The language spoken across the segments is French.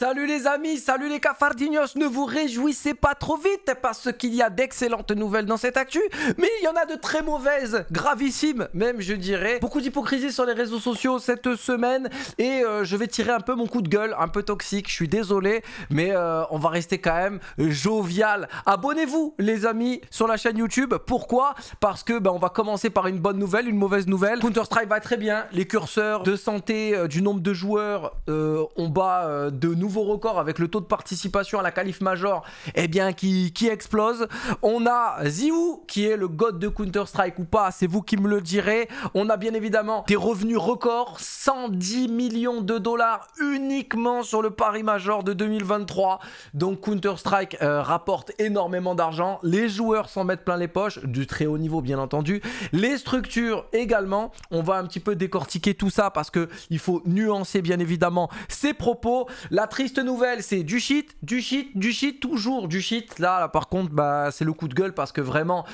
Salut les amis, salut les cafardignos, ne vous réjouissez pas trop vite parce qu'il y a d'excellentes nouvelles dans cette actu, mais il y en a de très mauvaises, gravissimes même je dirais. Beaucoup d'hypocrisie sur les réseaux sociaux cette semaine et euh, je vais tirer un peu mon coup de gueule, un peu toxique, je suis désolé, mais euh, on va rester quand même jovial. Abonnez-vous les amis sur la chaîne YouTube, pourquoi Parce que ben, on va commencer par une bonne nouvelle, une mauvaise nouvelle. Counter-Strike va très bien, les curseurs de santé, euh, du nombre de joueurs, ont bat de nouveau record avec le taux de participation à la qualif major eh bien, qui, qui explose. On a Ziou qui est le god de Counter-Strike ou pas, c'est vous qui me le direz. On a bien évidemment des revenus records, 110 millions de dollars uniquement sur le pari major de 2023. Donc Counter-Strike euh, rapporte énormément d'argent, les joueurs s'en mettent plein les poches, du très haut niveau bien entendu, les structures également. On va un petit peu décortiquer tout ça parce que il faut nuancer bien évidemment ses propos. La triste nouvelle, c'est du shit, du shit, du shit, toujours du shit. Là, par contre, bah, c'est le coup de gueule parce que vraiment,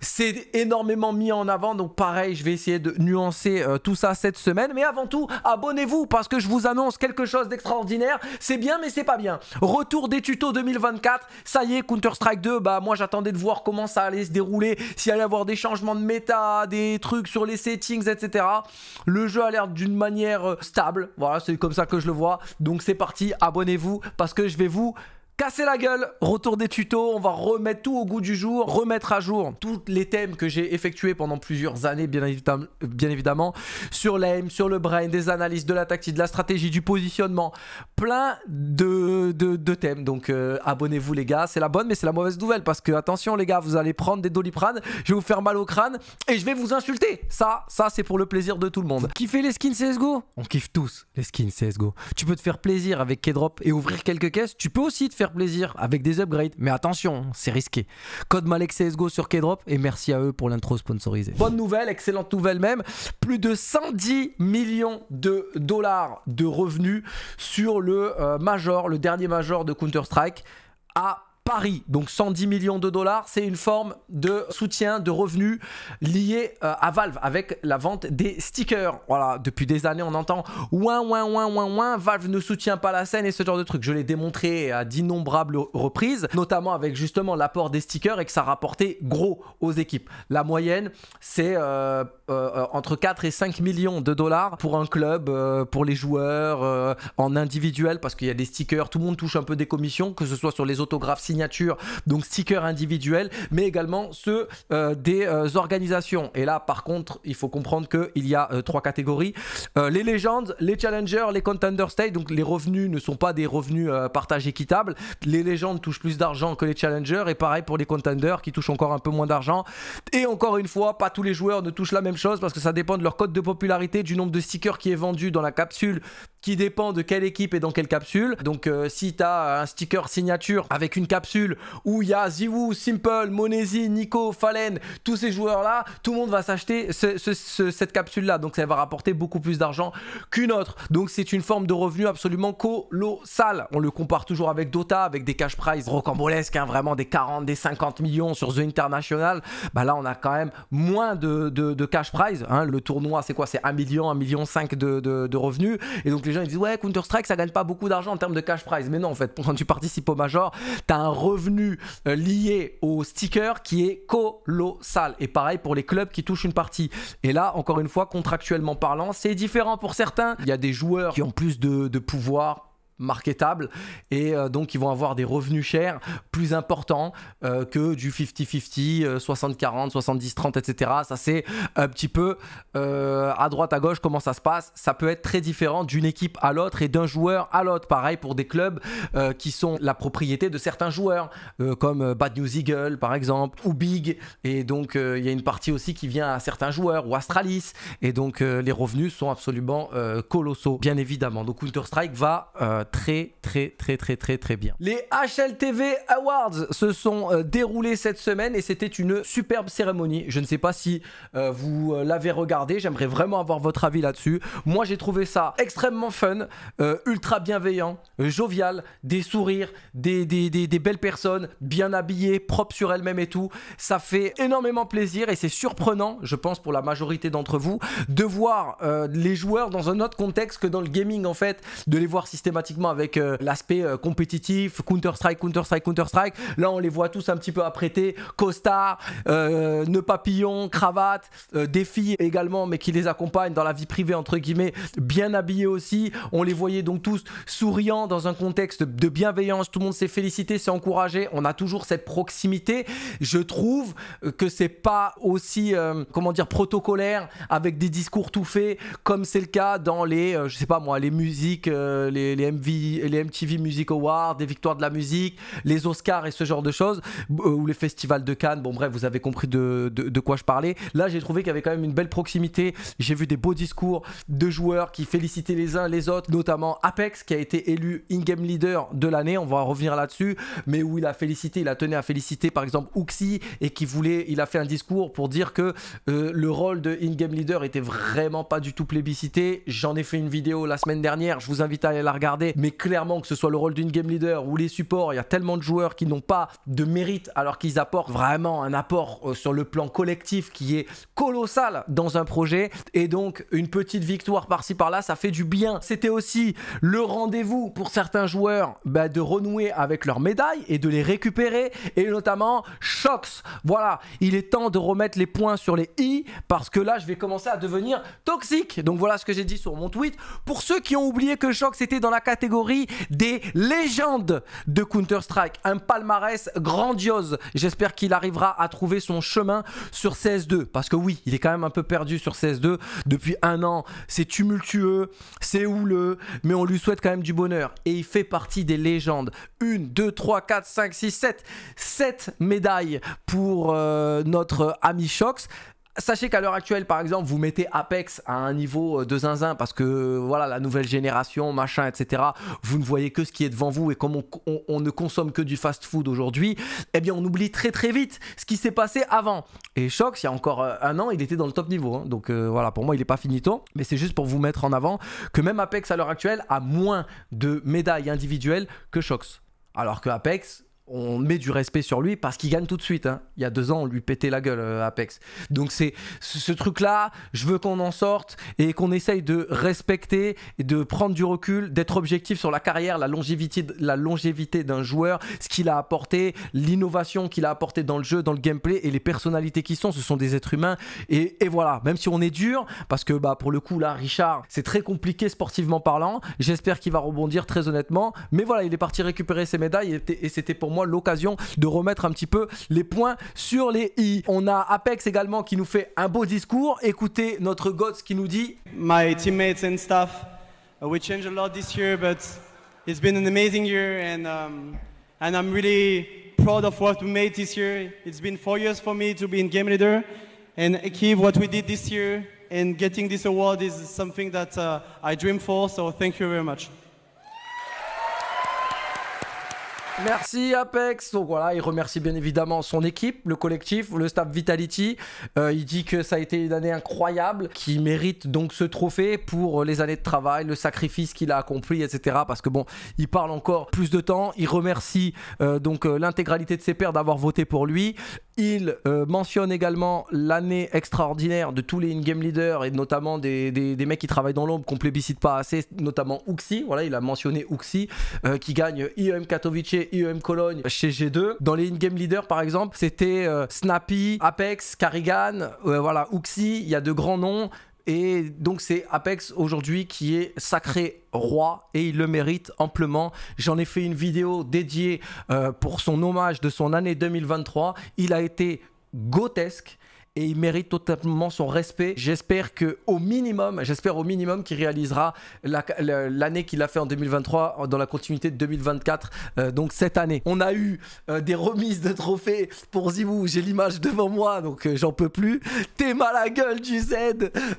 c'est énormément mis en avant. Donc pareil, je vais essayer de nuancer euh, tout ça cette semaine. Mais avant tout, abonnez-vous parce que je vous annonce quelque chose d'extraordinaire. C'est bien, mais c'est pas bien. Retour des tutos 2024. Ça y est, Counter-Strike 2, bah moi j'attendais de voir comment ça allait se dérouler, s'il allait y avoir des changements de méta, des trucs sur les settings, etc. Le jeu a l'air d'une manière euh, stable. Voilà, c'est comme ça que je le vois. Donc c'est parti abonnez-vous parce que je vais vous casser la gueule, retour des tutos, on va remettre tout au goût du jour, remettre à jour tous les thèmes que j'ai effectués pendant plusieurs années, bien, évidemment, bien évidemment sur l'aim, sur le brain, des analyses, de la tactique, de la stratégie, du positionnement, plein de, de, thèmes. Donc euh, abonnez-vous les gars, c'est la bonne mais c'est la mauvaise nouvelle parce que attention les gars, vous allez prendre des doliprane, je vais vous faire mal au crâne et je vais vous insulter. Ça, ça c'est pour le plaisir de tout le monde. kiffez les skins CSGO On kiffe tous les skins CSGO. Tu peux te faire plaisir avec K-Drop et ouvrir quelques caisses, tu peux aussi te faire plaisir avec des upgrades, mais attention, c'est risqué. Code malex CSGO sur Kdrop et merci à eux pour l'intro sponsorisée. Bonne nouvelle, excellente nouvelle même, plus de 110 millions de dollars de revenus sur le euh, Major, le dernier Major de Counter-Strike à Paris. Donc 110 millions de dollars, c'est une forme de soutien, de revenus lié euh, à Valve avec la vente des stickers. Voilà, depuis des années, on entend ouin, ouin, ouin, ouin, ouin, Valve ne soutient pas la scène et ce genre de trucs. Je l'ai démontré à d'innombrables reprises, notamment avec justement l'apport des stickers et que ça rapportait gros aux équipes. La moyenne, c'est euh, euh, entre 4 et 5 millions de dollars pour un club, pour les joueurs, en individuel, parce qu'il y a des stickers, tout le monde touche un peu des commissions, que ce soit sur les autographes signés donc stickers individuels, mais également ceux euh, des euh, organisations. Et là, par contre, il faut comprendre qu'il y a euh, trois catégories. les légendes, les challengers, les contenders, stay. donc les revenus ne sont pas des revenus partagés équitable. Les légendes touchent plus d'argent que les challengers, et pareil pour les contenders qui touchent encore un peu moins d'argent. Et encore une fois, pas tous les joueurs ne touchent la même chose parce que ça dépend de leur code de popularité, du nombre de stickers qui est vendu dans la capsule qui dépend de quelle équipe et dans quelle capsule. Donc euh, si tu as un sticker signature avec une capsule où il y a Ziwoo, Simple, Monesi, Nico, Fallen, tous ces joueurs-là, tout le monde va s'acheter cette capsule-là. Donc ça va rapporter beaucoup plus d'argent qu'une autre. Donc c'est une forme de revenu absolument colossale. On le compare toujours avec Dota, avec des cash prizes rocambolesques, hein, vraiment des 40, des 50 millions sur The International. Bah là, on a quand même moins de, cash prize. Hein. Le tournoi, c'est quoi C'est 1 million, 1 million 5 de, de revenus. Et donc les gens disent ouais Counter Strike ça gagne pas beaucoup d'argent en termes de cash prize mais non en fait quand tu participes au major as un revenu euh, lié au sticker qui est colossal et pareil pour les clubs qui touchent une partie et là encore une fois contractuellement parlant c'est différent pour certains il y a des joueurs qui ont plus de, de pouvoir marketable et euh, donc ils vont avoir des revenus chers plus importants euh, que du 50-50, 60-40, 70-30, etc. Ça c'est un petit peu euh, à droite à gauche comment ça se passe. Ça peut être très différent d'une équipe à l'autre et d'un joueur à l'autre. Pareil pour des clubs qui sont la propriété de certains joueurs comme Bad News Eagle par exemple ou Big et donc il y a une partie aussi qui vient à certains joueurs ou Astralis et donc les revenus sont absolument colossaux bien évidemment. Donc Counter-Strike va très très très très très très bien. Les HLTV Awards se sont euh, déroulés cette semaine et c'était une superbe cérémonie. Je ne sais pas si euh, vous euh, l'avez regardé, j'aimerais vraiment avoir votre avis là-dessus. Moi j'ai trouvé ça extrêmement fun, ultra bienveillant, jovial, des sourires, des, des, des, des belles personnes, bien habillées, propres sur elles-mêmes et tout. Ça fait énormément plaisir et c'est surprenant, je pense pour la majorité d'entre vous, de voir les joueurs dans un autre contexte que dans le gaming en fait, de les voir systématiquement avec euh, l'aspect euh, compétitif, Counter-Strike, Counter-Strike, Counter-Strike. Là, on les voit tous un petit peu apprêtés, costard, euh, nœud papillon, cravate, des filles également, mais qui les accompagnent dans la vie privée, entre guillemets, bien habillées aussi. On les voyait donc tous souriants dans un contexte de bienveillance. Tout le monde s'est félicité, s'est encouragé. On a toujours cette proximité. Je trouve que c'est pas aussi, comment dire, protocolaire avec des discours tout faits comme c'est le cas dans les, je sais pas moi, les musiques, les, les MV les MTV Music Awards, des victoires de la musique, les Oscars et ce genre de choses, euh, ou les festivals de Cannes. Bon, bref, vous avez compris de, quoi je parlais. Là, j'ai trouvé qu'il y avait quand même une belle proximité. J'ai vu des beaux discours de joueurs qui félicitaient les uns les autres, notamment Apex qui a été élu in-game leader de l'année. On va revenir là-dessus, mais où il a félicité, il a tenu à féliciter par exemple Ouxi et qui voulait, il a fait un discours pour dire que euh, le rôle de in-game leader était vraiment pas du tout plébiscité. J'en ai fait une vidéo la semaine dernière, je vous invite à aller la regarder mais clairement que ce soit le rôle d'une game leader ou les supports, il y a tellement de joueurs qui n'ont pas de mérite alors qu'ils apportent vraiment un apport euh, sur le plan collectif qui est colossal dans un projet et donc une petite victoire par-ci par-là, ça fait du bien. C'était aussi le rendez-vous pour certains joueurs bah, de renouer avec leurs médailles et de les récupérer et notamment Shox. Voilà, il est temps de remettre les points sur les i parce que là je vais commencer à devenir toxique. Donc voilà ce que j'ai dit sur mon tweet. Pour ceux qui ont oublié que Shox était dans la catégorie catégorie des légendes de Counter-Strike. Un palmarès grandiose. J'espère qu'il arrivera à trouver son chemin sur CS2. Parce que oui, il est quand même un peu perdu sur CS2 depuis un an. C'est tumultueux, c'est houleux, mais on lui souhaite quand même du bonheur. Et il fait partie des légendes. Une, deux, trois, quatre, cinq, six, sept. Sept médailles pour euh, notre ami Shox. Sachez qu'à l'heure actuelle, par exemple, vous mettez Apex à un niveau euh, de zinzin parce que voilà, la nouvelle génération, machin, etc. Vous ne voyez que ce qui est devant vous et comme on, ne consomme que du fast-food aujourd'hui, eh bien, on oublie très très vite ce qui s'est passé avant. Et Shox, il y a encore euh, un an, il était dans le top niveau. Hein. Donc euh, voilà, pour moi, il n'est pas finito. Mais c'est juste pour vous mettre en avant que même Apex à l'heure actuelle a moins de médailles individuelles que Shox. Alors que Apex, on met du respect sur lui parce qu'il gagne tout de suite. Hein. Il y a deux ans, on lui pétait la gueule euh, Apex. Donc c'est ce truc-là, je veux qu'on en sorte et qu'on essaye de respecter et de prendre du recul, d'être objectif sur la carrière, la longévité, la longévité d'un joueur, ce qu'il a apporté, l'innovation qu'il a apporté dans le jeu, dans le gameplay et les personnalités qui sont. Ce sont des êtres humains et, voilà. Même si on est dur, parce que bah pour le coup là, Richard, c'est très compliqué sportivement parlant. J'espère qu'il va rebondir très honnêtement, mais voilà, il est parti récupérer ses médailles et c'était pour moi l'occasion de remettre un petit peu les points sur les i. On a Apex également qui nous fait un beau discours. Écoutez notre Gods qui nous dit My teammates and staff, uh, we changed a lot this year, but it's been an amazing year and um, and I'm really proud of what we made this year. It's been four years for me to be in game leader and achieve what we did this year and getting this award is something that uh, I dream for. So thank you very much. Merci Apex. Donc voilà, il remercie bien évidemment son équipe, le collectif, le staff Vitality. Euh, il dit que ça a été une année incroyable, qui mérite donc ce trophée pour les années de travail, le sacrifice qu'il a accompli, etc. Parce que bon, il parle encore plus de temps. Il remercie euh, donc euh, l'intégralité de ses pairs d'avoir voté pour lui. Il mentionne également l'année extraordinaire de tous les in-game leaders et notamment des, mecs qui travaillent dans l'ombre qu'on plébiscite pas assez, notamment Uxie. Voilà, il a mentionné Uxie qui gagne IEM Katowice IEM Cologne, chez G2. Dans les in-game leaders, par exemple, c'était euh, Snappy, Apex, Carrigan, euh, voilà, il y a de grands noms. Et donc c'est Apex aujourd'hui qui est sacré roi et il le mérite amplement. J'en ai fait une vidéo dédiée euh, pour son hommage de son année 2023. Il a été grotesque et il mérite totalement son respect. J'espère que au minimum, j'espère au minimum qu'il réalisera l'année qu'il a fait en 2023 dans la continuité de 2024. Euh, donc cette année, on a eu euh, des remises de trophées pour Zibou. J'ai l'image devant moi, donc euh, j'en peux plus. T'es mal à gueule du Z.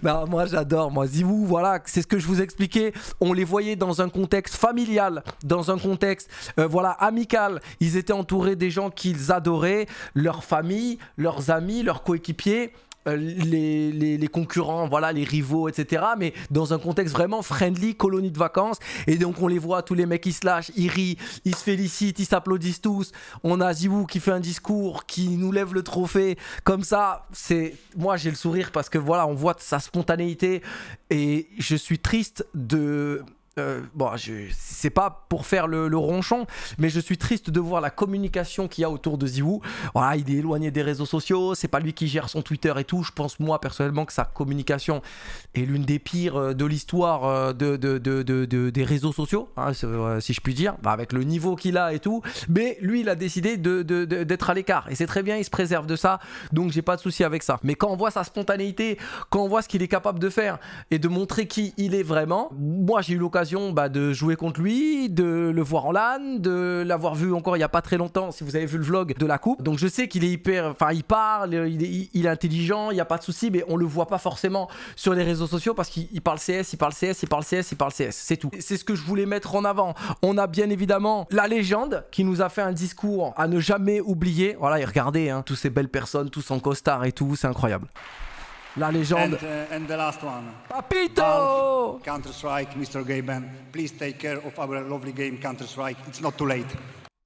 Bah moi j'adore, moi Zibou. Voilà, c'est ce que je vous expliquais. On les voyait dans un contexte familial, dans un contexte voilà amical. Ils étaient entourés des gens qu'ils adoraient, leur famille, leurs amis, leurs coéquipiers euh, les, concurrents, voilà, les rivaux, etc. Mais dans un contexte vraiment friendly, colonie de vacances. Et donc on les voit, tous les mecs ils se lâchent, ils rient, ils se félicitent, ils s'applaudissent tous. On a Zibou qui fait un discours, qui nous lève le trophée. Comme ça, c'est moi j'ai le sourire parce que voilà, on voit sa spontanéité. Et je suis triste de euh, bon, c'est pas pour faire le, ronchon, mais je suis triste de voir la communication qu'il y a autour de Ziwu. Voilà, il est éloigné des réseaux sociaux, c'est pas lui qui gère son Twitter et tout. Je pense moi personnellement que sa communication est l'une des pires euh, de l'histoire euh, de, des réseaux sociaux, hein, si je puis dire, bah, avec le niveau qu'il a et tout. Mais lui, il a décidé d'être à l'écart et c'est très bien, il se préserve de ça, donc j'ai pas de souci avec ça. Mais quand on voit sa spontanéité, quand on voit ce qu'il est capable de faire et de montrer qui il est vraiment, moi j'ai eu l'occasion bah, de jouer contre lui, de le voir en LAN, de l'avoir vu encore il n'y a pas très longtemps, si vous avez vu le vlog de la coupe. Donc je sais qu'il est hyper, enfin il parle, il est, intelligent, il n'y a pas de souci, mais on le voit pas forcément sur les réseaux sociaux parce qu'il parle CS, il parle CS, il parle CS, il parle CS, c'est tout. C'est ce que je voulais mettre en avant. On a bien évidemment la légende qui nous a fait un discours à ne jamais oublier. Voilà, et regardez, hein, tous ces belles personnes, tous en costard et tout, c'est incroyable la légende. Uh, Papito! Counter Strike, Mr. Gaben, please take care of our lovely game Counter Strike. It's not too late.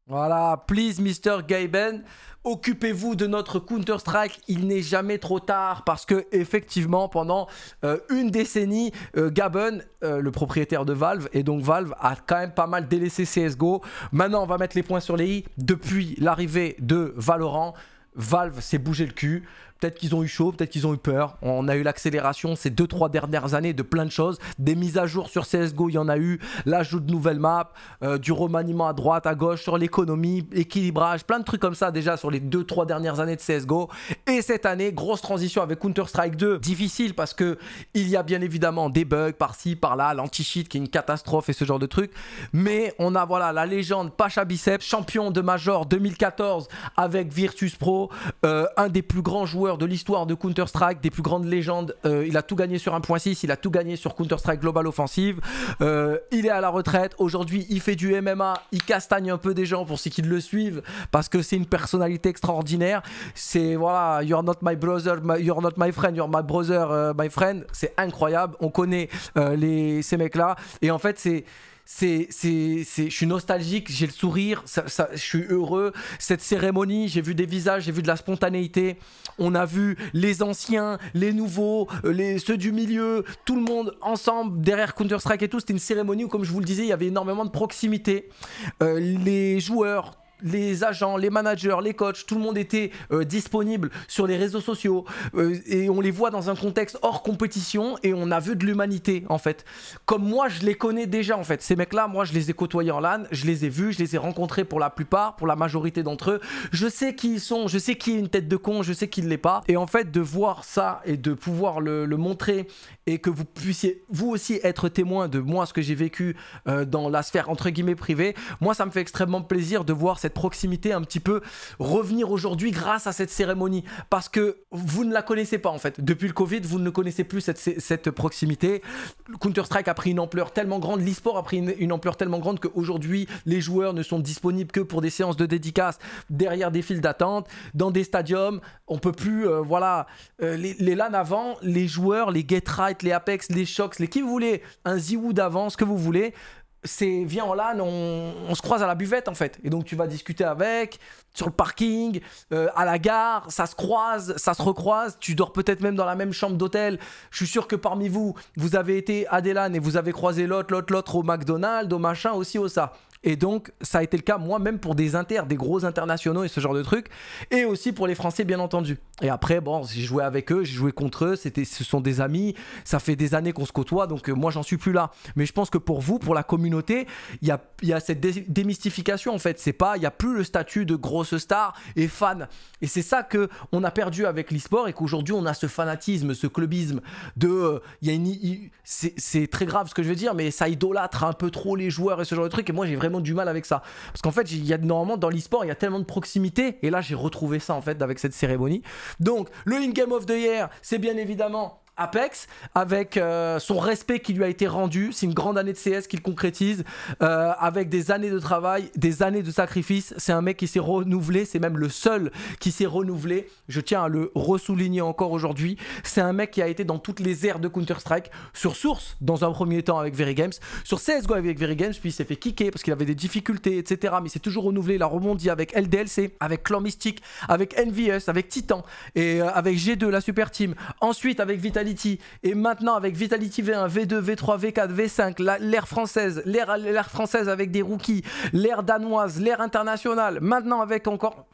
Voilà, please, Mr. Gaben, occupez-vous de notre Counter-Strike. Il n'est jamais trop tard parce que, effectivement, pendant euh, une décennie, euh, Gaben, euh, le propriétaire de Valve, et donc Valve a quand même pas mal délaissé CSGO. Maintenant, on va mettre les points sur les i. Depuis l'arrivée de Valorant, Valve s'est bougé le cul. Peut-être qu'ils ont eu chaud, peut-être qu'ils ont eu peur. On a eu l'accélération ces 2-3 dernières années de plein de choses. Des mises à jour sur CSGO, il y en a eu. L'ajout de nouvelles maps, euh, du remaniement à droite, à gauche, sur l'économie, L'équilibrage plein de trucs comme ça déjà sur les 2-3 dernières années de CSGO. Et cette année, grosse transition avec Counter-Strike 2. Difficile parce que il y a bien évidemment des bugs par-ci, par-là, l'anti-cheat qui est une catastrophe et ce genre de trucs. Mais on a voilà la légende Pacha Bicep, champion de Major 2014 avec Virtus Pro, euh, un des plus grands joueurs de l'histoire de Counter-Strike, des plus grandes légendes. Euh, il a tout gagné sur 1.6, il a tout gagné sur Counter-Strike Global Offensive. Euh, il est à la retraite. Aujourd'hui, il fait du MMA. Il castagne un peu des gens pour ceux qui le suivent parce que c'est une personnalité extraordinaire. C'est voilà, you're not my brother, you're not my friend, you're my brother, euh, my friend. C'est incroyable. On connaît les, ces mecs-là. Et en fait, c'est c'est, c'est, je suis nostalgique, j'ai le sourire, ça, je suis heureux. Cette cérémonie, j'ai vu des visages, j'ai vu de la spontanéité. On a vu les anciens, les nouveaux, euh, les, ceux du milieu, tout le monde ensemble derrière Counter-Strike et tout. C'était une cérémonie où, comme je vous le disais, il y avait énormément de proximité. Euh, les joueurs, les agents, les managers, les coachs, tout le monde était euh, disponible sur les réseaux sociaux euh, et on les voit dans un contexte hors compétition et on a vu de l'humanité en fait. Comme moi, je les connais déjà en fait. Ces mecs-là, moi, je les ai côtoyés en LAN, je les ai vus, je les ai rencontrés pour la plupart, pour la majorité d'entre eux. Je sais qui ils sont, je sais qui est une tête de con, je sais qui ne l'est pas. Et en fait, de voir ça et de pouvoir le, montrer et que vous puissiez vous aussi être témoin de moi, ce que j'ai vécu euh, dans la sphère entre guillemets privée, moi, ça me fait extrêmement plaisir de voir cette proximité un petit peu revenir aujourd'hui grâce à cette cérémonie parce que vous ne la connaissez pas en fait. Depuis le Covid, vous ne connaissez plus cette, cette proximité. Counter-Strike a pris une ampleur tellement grande, le a pris une, ampleur tellement grande qu'aujourd'hui, les joueurs ne sont disponibles que pour des séances de dédicaces derrière des files d'attente, dans des stadiums. On peut plus, euh, voilà, euh, les, les LAN avant, les joueurs, les Get Right, les Apex, les Shocks, les qui vous voulez, un Ziwoo d'avant, ce que vous voulez, c'est viens en LAN, on, se croise à la buvette en fait. Et donc tu vas discuter avec, sur le parking, euh, à la gare, ça se croise, ça se recroise, tu dors peut-être même dans la même chambre d'hôtel. Je suis sûr que parmi vous, vous avez été à des LAN et vous avez croisé l'autre, l'autre, l'autre au McDonald's, au machin, aussi au ça. Et donc, ça a été le cas moi-même pour des inter des gros internationaux et ce genre de trucs. Et aussi pour les Français, bien entendu. Et après, bon, j'ai joué avec eux, j'ai joué contre eux. C'était, ce sont des amis. Ça fait des années qu'on se côtoie. Donc, euh, moi, j'en suis plus là. Mais je pense que pour vous, pour la communauté, il y a, y a, cette démystification en fait. C'est pas, il n'y a plus le statut de grosse star et fan. Et c'est ça que on a perdu avec l'e-sport et qu'aujourd'hui, on a ce fanatisme, ce clubisme de. Euh, c'est très grave ce que je veux dire, mais ça idolâtre un peu trop les joueurs et ce genre de trucs. Et moi, j'ai vraiment du mal avec ça. Parce qu'en fait, il y a normalement dans l'e-sport, il y a tellement de proximité. Et là, j'ai retrouvé ça en fait avec cette cérémonie. Donc, le in-game of the year, c'est bien évidemment Apex, avec euh, son respect qui lui a été rendu. C'est une grande année de CS qu'il concrétise, euh, avec des années de travail, des années de sacrifice. C'est un mec qui s'est renouvelé, c'est même le seul qui s'est renouvelé. Je tiens à le ressouligner encore aujourd'hui. C'est un mec qui a été dans toutes les aires de Counter-Strike, sur Source, dans un premier temps avec Very Games, sur CSGO avec Very Games, puis il s'est fait kicker parce qu'il avait des difficultés, etc. Mais s'est toujours renouvelé, il a rebondi avec LDLC, avec Clan Mystique, avec NVS, avec Titan, et euh, avec G2, la Super Team. Ensuite, avec Vitality et maintenant avec Vitality V1, V2, V3, V4, V5, l'ère française, l'ère française avec des rookies, l'ère danoise, l'ère internationale, maintenant avec encore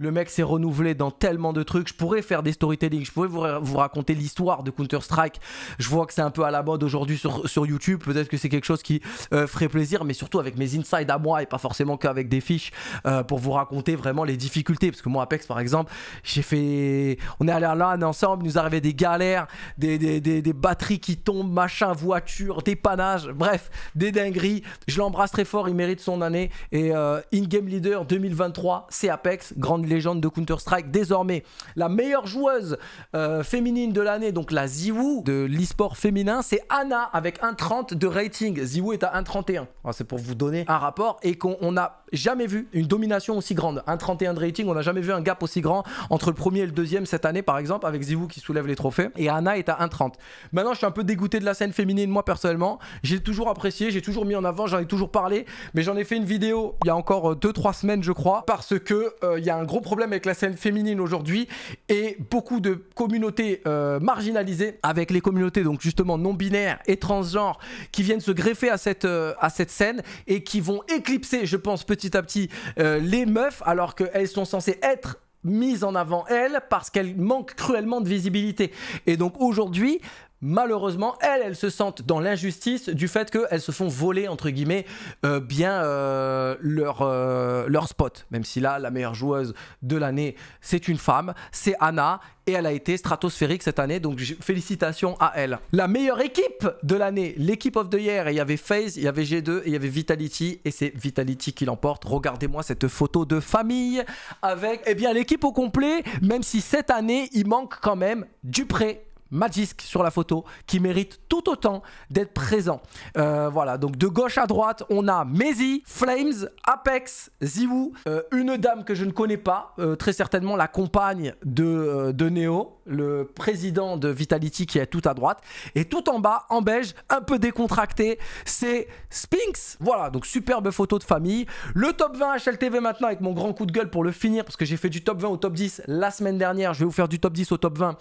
le mec s'est renouvelé dans tellement de trucs. Je pourrais faire des storytelling, je pourrais vous, raconter l'histoire de Counter-Strike. Je vois que c'est un peu à la mode aujourd'hui sur, YouTube. Peut-être que c'est quelque chose qui euh, ferait plaisir, mais surtout avec mes insides à moi et pas forcément qu'avec des fiches euh, pour vous raconter vraiment les difficultés. Parce que moi, Apex, par exemple, j'ai fait. On est allé à LAN ensemble, il nous arrivait des galères, des, batteries qui tombent, machin, voiture, dépannage, bref, des dingueries. Je l'embrasse très fort, il mérite son année. Et euh, in-game leader 2023, c'est Apex, grande légende de Counter-Strike, désormais la meilleure joueuse euh, féminine de l'année, donc la Ziwu de l'e-sport féminin, c'est Anna avec 1,30 de rating. Ziwu est à 1,31. Ah, c'est pour vous donner un rapport et qu'on n'a jamais vu une domination aussi grande. 1,31 de rating, on n'a jamais vu un gap aussi grand entre le premier et le deuxième cette année, par exemple, avec Ziwu qui soulève les trophées et Anna est à 1,30. Maintenant, je suis un peu dégoûté de la scène féminine, moi personnellement. J'ai toujours apprécié, j'ai toujours mis en avant, j'en ai toujours parlé, mais j'en ai fait une vidéo il y a encore 2-3 euh, semaines, je crois, parce que euh, il y a un gros problème avec la scène féminine aujourd'hui et beaucoup de communautés euh, marginalisées avec les communautés donc justement non binaires et transgenres qui viennent se greffer à cette, euh, à cette scène et qui vont éclipser je pense petit à petit euh, les meufs alors qu'elles sont censées être mises en avant elles parce qu'elles manquent cruellement de visibilité. Et donc aujourd'hui, malheureusement, elles, elles se sentent dans l'injustice du fait qu'elles se font voler, entre guillemets, euh, bien euh, leur, euh, leur spot. Même si là, la meilleure joueuse de l'année, c'est une femme, c'est Anna, et elle a été stratosphérique cette année, donc félicitations à elle. La meilleure équipe de l'année, l'équipe of the year, il y avait FaZe, il y avait G2, il y avait Vitality, et c'est Vitality qui l'emporte. Regardez-moi cette photo de famille avec, eh bien, l'équipe au complet, même si cette année, il manque quand même Dupré Magisk sur la photo qui mérite tout autant d'être présent. Euh, voilà, donc de gauche à droite, on a Maisy, Flames, Apex, Ziwu, euh, une dame que je ne connais pas, euh, très certainement la compagne de, de Neo, le président de Vitality qui est tout à droite. Et tout en bas, en beige, un peu décontracté, c'est Spinks, Voilà, donc superbe photo de famille. Le top 20 HLTV maintenant avec mon grand coup de gueule pour le finir parce que j'ai fait du top 20 au top 10 la semaine dernière. Je vais vous faire du top 10 au top 20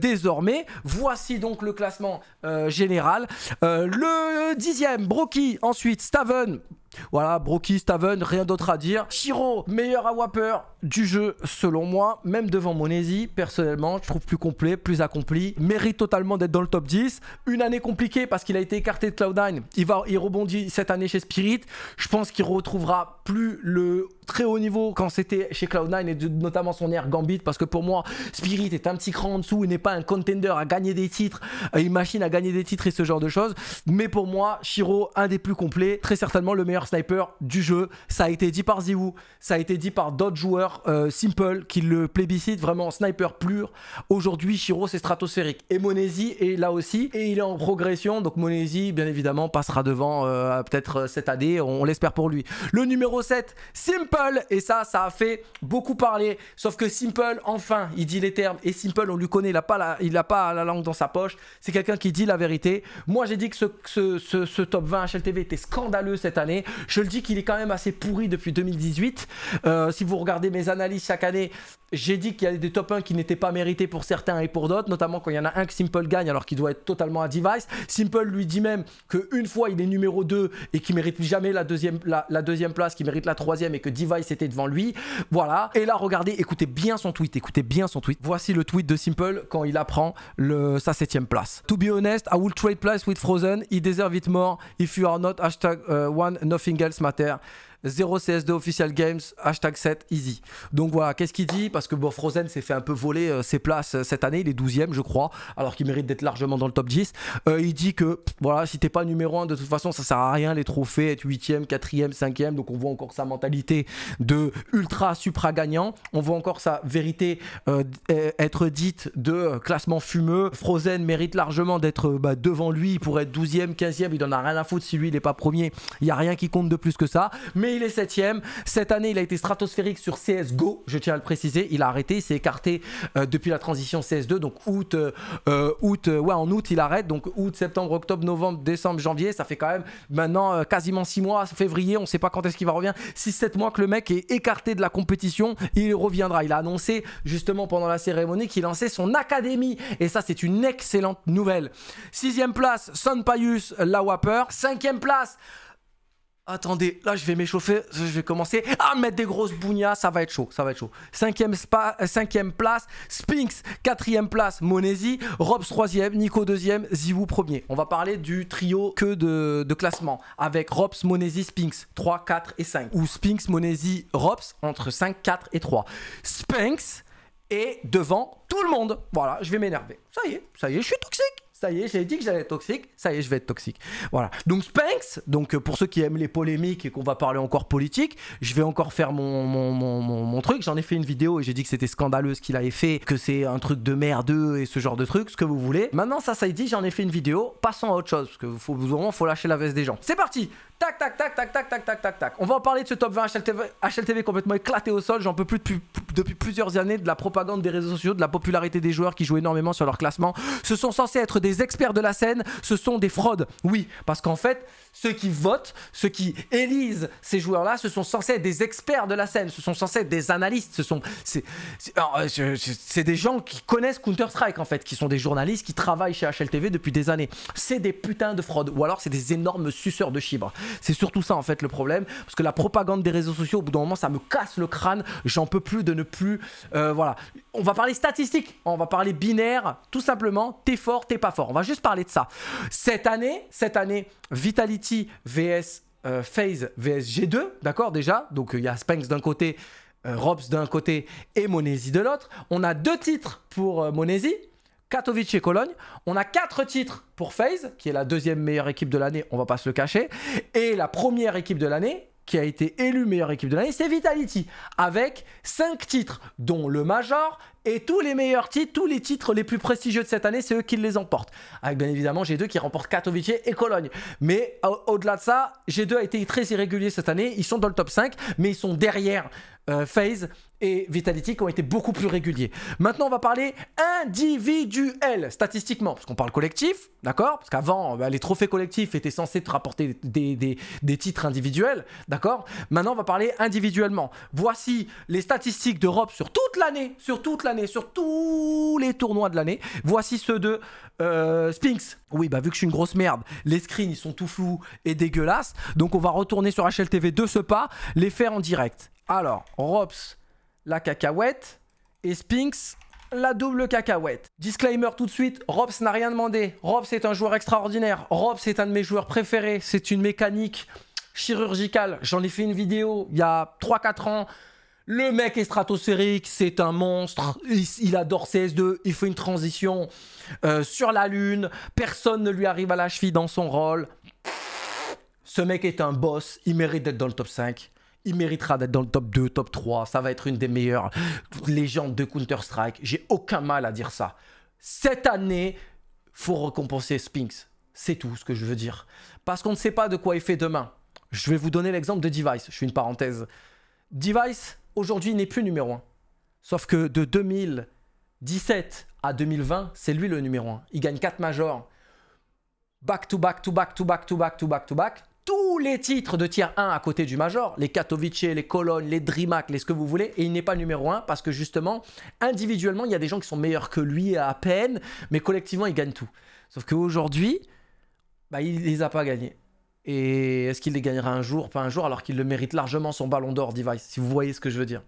désormais. Voici donc le classement euh, général. Euh, le dixième, Broky. Ensuite, Staven. Voilà, Broky, Staven, rien d'autre à dire. Shiro, meilleur à du jeu, selon moi. Même devant Monesi, personnellement, je trouve plus complet, plus accompli. Mérite totalement d'être dans le top 10. Une année compliquée parce qu'il a été écarté de Cloud9. Il, va, il rebondit cette année chez Spirit. Je pense qu'il retrouvera plus le très haut niveau quand c'était chez Cloud9 et notamment son air Gambit parce que pour moi Spirit est un petit cran en dessous, il n'est pas un contender à gagner des titres, euh, une machine à gagner des titres et ce genre de choses. Mais pour moi, Shiro, un des plus complets, très certainement le meilleur sniper du jeu. Ça a été dit par Ziwu, ça a été dit par d'autres joueurs euh, simple qui le plébiscite vraiment sniper pur. Aujourd'hui, Shiro c'est stratosphérique et Monesi est là aussi et il est en progression. Donc Monesi, bien évidemment, passera devant euh, peut-être cette année, on, on l'espère pour lui. Le numéro 7, Simple et ça, ça a fait beaucoup parler. Sauf que Simple, enfin, il dit les termes et Simple, on lui connaît, il n'a pas, la, il a pas la langue dans sa poche. C'est quelqu'un qui dit la vérité. Moi, j'ai dit que ce, ce, ce, top 20 HLTV était scandaleux cette année. Je le dis qu'il est quand même assez pourri depuis 2018. Euh, si vous regardez mes analyses chaque année, j'ai dit qu'il y avait des top 1 qui n'étaient pas mérités pour certains et pour d'autres, notamment quand il y en a un que Simple gagne alors qu'il doit être totalement à device. Simple lui dit même qu'une fois il est numéro 2 et qu'il mérite jamais la deuxième, la, la deuxième place, qu'il mérite la troisième et que device était devant lui. Voilà. Et là, regardez, écoutez bien son tweet. Écoutez bien son tweet. Voici le tweet de Simple quand il apprend le, sa septième place. To be honest, I will trade place with Frozen. He deserves it more. If you are not hashtag euh, one, nothing else matter. 0 CS2 Official Games, hashtag 7, easy. Donc voilà, qu'est-ce qu'il dit Parce que Frozen s'est fait un peu voler euh, ses places euh, cette année, il est 12ème je crois, alors qu'il mérite d'être largement dans le top 10. Euh, il dit que voilà, si t'es pas numéro 1, de toute façon, ça sert à rien les trophées, être 8 e 4ème 5ème donc on voit encore sa mentalité de ultra supra gagnant, on voit encore sa vérité être dite de classement fumeux. Frozen mérite largement d'être bah, devant lui il pourrait être 12ème 15 e il en a rien à foutre si lui il est pas premier, il y a rien qui compte de plus que ça. Mais il est septième. Cette année, il a été stratosphérique sur CSGO, je tiens à le préciser. Il a arrêté, il s'est écarté euh, depuis la transition CS2, donc août, euh, euh, août, ouais, en août, il arrête. Donc août, septembre, octobre, novembre, décembre, janvier, ça fait quand même maintenant quasiment 6 mois, février, on ne sait pas quand est-ce qu'il va revenir. 6-7 mois que le mec est écarté de la compétition, il reviendra. Il a annoncé justement pendant la cérémonie qu'il lançait son académie, et ça, c'est une excellente nouvelle. Sixième place, Son Payus la Wapper. Cinquième place, Attendez, là je vais m'échauffer, je vais commencer à mettre des grosses bougnas, ça va être chaud, ça va être chaud. Euh, cinquième, place, Sphinx, quatrième place, Monesi, Robs troisième, Nico deuxième, Zivou premier. On va parler du trio que de, classement avec Robs, Monesi, Sphinx, 3, 4 et 5. Ou Sphinx, Monesi, Robs entre 5, 4 et 3. Sphinx est devant tout le monde. Voilà, je vais m'énerver. Ça y est, ça y est, je suis toxique ça y est, j'ai dit que j'allais être toxique, ça y est, je vais être toxique. Voilà. Donc Spanx, donc euh, pour ceux qui aiment les polémiques et qu'on va parler encore politique, je vais encore faire mon, mon, truc. J'en ai fait une vidéo et j'ai dit que c'était scandaleux ce qu'il avait fait, que c'est un truc de merde et ce genre de truc, ce que vous voulez. Maintenant, ça, ça y est dit, j'en ai fait une vidéo. Passons à autre chose, parce que faut, vous il faut lâcher la veste des gens. C'est parti Tac, tac, tac, tac, tac, tac, tac, tac, tac. On va en parler de ce top 20 HLTV, HLTV complètement éclaté au sol. J'en peux plus depuis, depuis plusieurs années de la propagande des réseaux sociaux, de la popularité des joueurs qui jouent énormément sur leur classement. Ce sont censés être des experts de la scène, ce sont des fraudes. Oui, parce qu'en fait, ceux qui votent, ceux qui élisent ces joueurs-là, ce sont censés être des experts de la scène, ce sont censés être des analystes, ce sont c'est euh, des gens qui connaissent Counter-Strike en fait, qui sont des journalistes qui travaillent chez HLTV depuis des années. C'est des putains de fraudes ou alors c'est des énormes suceurs de chibre. C'est surtout ça en fait le problème parce que la propagande des réseaux sociaux au bout d'un moment ça me casse le crâne, j'en peux plus de ne plus euh, voilà. On va parler statistiques, on va parler binaire, tout simplement, t'es fort, t'es pas fort. On va juste parler de ça. Cette année, cette année, Vitality vs euh, Phase vs G2, d'accord déjà. Donc euh, il y a Spanks d'un côté, euh, Robs d'un côté et Monesi de l'autre. On a deux titres pour Monesi, Katowice et Cologne. On a quatre titres pour Phase, qui est la deuxième meilleure équipe de l'année, on va pas se le cacher. Et la première équipe de l'année, qui a été élu meilleure équipe de l'année, c'est Vitality, avec 5 titres, dont le Major et tous les meilleurs titres, tous les titres les plus prestigieux de cette année, c'est eux qui les emportent. Avec bien évidemment G2 qui remporte Katowice et Cologne. Mais au-delà de ça, G2 a été très irrégulier cette année, ils sont dans le top 5, mais ils sont derrière euh, Phase et Vitality qui ont été beaucoup plus réguliers. Maintenant, on va parler individuel, statistiquement, parce qu'on parle collectif, d'accord Parce qu'avant, euh, les trophées collectifs étaient censés te rapporter des, titres individuels, d'accord Maintenant, on va parler individuellement. Voici les statistiques d'Europe sur toute l'année, sur toute l'année, sur tous les tournois de l'année. Voici ceux de euh, Sphinx. Oui, bah vu que je suis une grosse merde, les screens, ils sont tout flous et dégueulasses. Donc, on va retourner sur HLTV de ce pas, les faire en direct. Alors, Robs, la cacahuète. Et Spinks, la double cacahuète. Disclaimer tout de suite, Robs n'a rien demandé. Robs est un joueur extraordinaire. Robs est un de mes joueurs préférés. C'est une mécanique chirurgicale. J'en ai fait une vidéo il y a 3-4 ans. Le mec est stratosphérique, c'est un monstre, il, adore CS2, il fait une transition euh, sur la lune, personne ne lui arrive à la cheville dans son rôle. Ce mec est un boss, il mérite d'être dans le top 5 il méritera d'être dans le top 2, top 3. Ça va être une des meilleures légendes de Counter-Strike. J'ai aucun mal à dire ça. Cette année, faut récompenser Spinks. C'est tout ce que je veux dire. Parce qu'on ne sait pas de quoi il fait demain. Je vais vous donner l'exemple de Device. Je fais une parenthèse. Device, aujourd'hui, n'est plus numéro 1. Sauf que de 2017 à 2020, c'est lui le numéro 1. Il gagne 4 majors. Back to back to back to back to back to back to back tous les titres de tier 1 à côté du Major, les Katowice, les Colonnes, les Drimac, les ce que vous voulez, et il n'est pas numéro 1 parce que justement, individuellement, il y a des gens qui sont meilleurs que lui à peine, mais collectivement, il gagne tout. Sauf qu'aujourd'hui, bah, il ne les a pas gagnés. Et est-ce qu'il les gagnera un jour Pas un jour, alors qu'il le mérite largement son ballon d'or, Device, si vous voyez ce que je veux dire.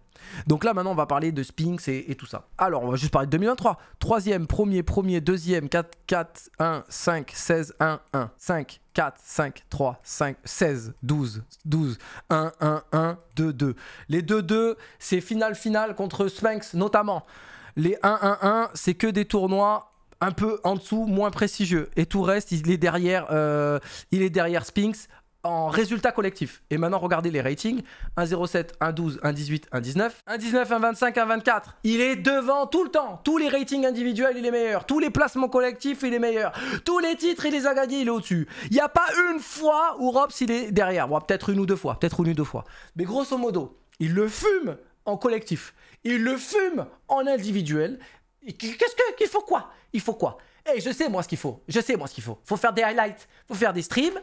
Donc là, maintenant, on va parler de Spinks et, tout ça. Alors, on va juste parler de 2023. Troisième, premier, premier, deuxième, 4, 4, 1, 5, 16, 1, 1, 5, 4, 5, 3, 5, 16, 12, 12, 1, 1, 1, 2, 2. Les 2, 2, c'est finale, finale contre Spinks, notamment. Les 1-1-1, c'est que des tournois un peu en dessous, moins prestigieux. Et tout reste, il est derrière, euh, il est derrière Spinks en résultat collectif. Et maintenant, regardez les ratings. 1,07, 1,12, 1,18, 1,19. 1,19, 1,25, 1,24. Il est devant tout le temps. Tous les ratings individuels, il est meilleur. Tous les placements collectifs, il est meilleur. Tous les titres, il les a gagnés, il est au-dessus. Il n'y a pas une fois où Robs, il est derrière. Bon, peut-être une ou deux fois. Peut-être une ou deux fois. Mais grosso modo, il le fume en collectif. Il le fume en individuel. Qu'est-ce qu'il faut quoi il faut quoi Eh, je sais moi ce qu'il faut. Je sais moi ce qu'il faut. Faut faire des highlights, faut faire des streams,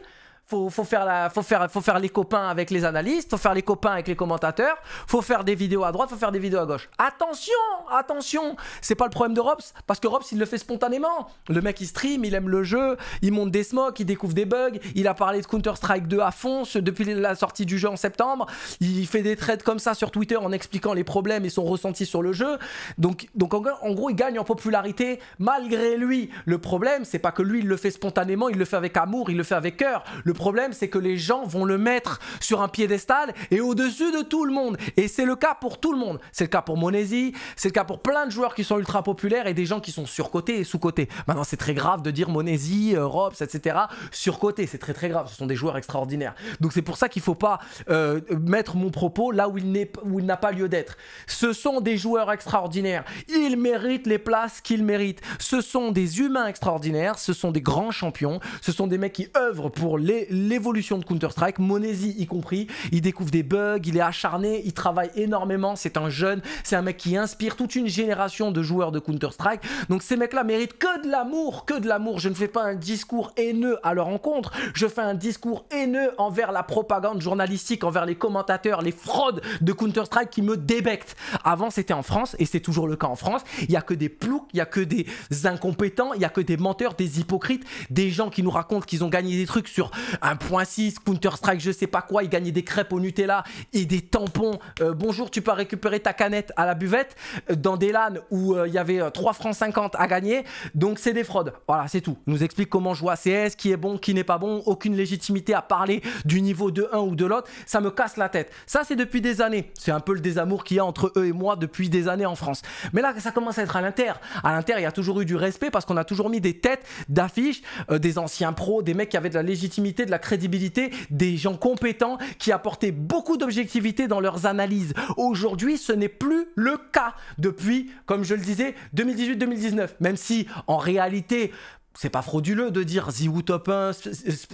faut, faut, faire faut, faire, faut faire les copains avec les analystes, faut faire les copains avec les commentateurs, faut faire des vidéos à droite, faut faire des vidéos à gauche. Attention, attention, c'est pas le problème de Robs, parce que Robs il le fait spontanément. Le mec il stream, il aime le jeu, il monte des smokes, il découvre des bugs, il a parlé de Counter-Strike 2 à fond depuis la sortie du jeu en septembre, il fait des trades comme ça sur Twitter en expliquant les problèmes et son ressenti sur le jeu. Donc, donc en, gros, il gagne en popularité malgré lui. Le problème, c'est pas que lui il le fait spontanément, il le fait avec amour, il le fait avec cœur. Le problème, c'est que les gens vont le mettre sur un piédestal et au-dessus de tout le monde. Et c'est le cas pour tout le monde. C'est le cas pour Monesi, c'est le cas pour plein de joueurs qui sont ultra populaires et des gens qui sont surcotés et sous-cotés. Maintenant, c'est très grave de dire Monesi, Robs, etc. surcotés. C'est très très grave. Ce sont des joueurs extraordinaires. Donc c'est pour ça qu'il faut pas euh, mettre mon propos là où il n'a pas lieu d'être. Ce sont des joueurs extraordinaires. Ils méritent les places qu'ils méritent. Ce sont des humains extraordinaires. Ce sont des grands champions. Ce sont des mecs qui œuvrent pour les l'évolution de Counter-Strike, Monesi y compris. Il découvre des bugs, il est acharné, il travaille énormément. C'est un jeune, c'est un mec qui inspire toute une génération de joueurs de Counter-Strike. Donc ces mecs-là méritent que de l'amour, que de l'amour. Je ne fais pas un discours haineux à leur encontre, je fais un discours haineux envers la propagande journalistique, envers les commentateurs, les fraudes de Counter-Strike qui me débectent. Avant c'était en France et c'est toujours le cas en France. Il n'y a que des ploucs, il n'y a que des incompétents, il n'y a que des menteurs, des hypocrites, des gens qui nous racontent qu'ils ont gagné des trucs sur 1.6, Counter-Strike, je sais pas quoi, il gagnait des crêpes au Nutella et des tampons. Euh, bonjour, tu peux récupérer ta canette à la buvette euh, dans des LAN où euh, il y avait 3 francs 50 à gagner. Donc c'est des fraudes. Voilà, c'est tout. Nous explique comment jouer ACS CS, qui est bon, qui n'est pas bon, aucune légitimité à parler du niveau de un ou de l'autre. Ça me casse la tête. Ça, c'est depuis des années. C'est un peu le désamour qu'il y a entre eux et moi depuis des années en France. Mais là, ça commence à être à l'inter. À l'intérieur il y a toujours eu du respect parce qu'on a toujours mis des têtes d'affiches, des anciens pros, des mecs qui avaient de la légitimité de la crédibilité des gens compétents qui apportaient beaucoup d'objectivité dans leurs analyses. Aujourd'hui, ce n'est plus le cas depuis, comme je le disais, 2018-2019. Même si, en réalité, c'est pas frauduleux de dire Ziou top 1,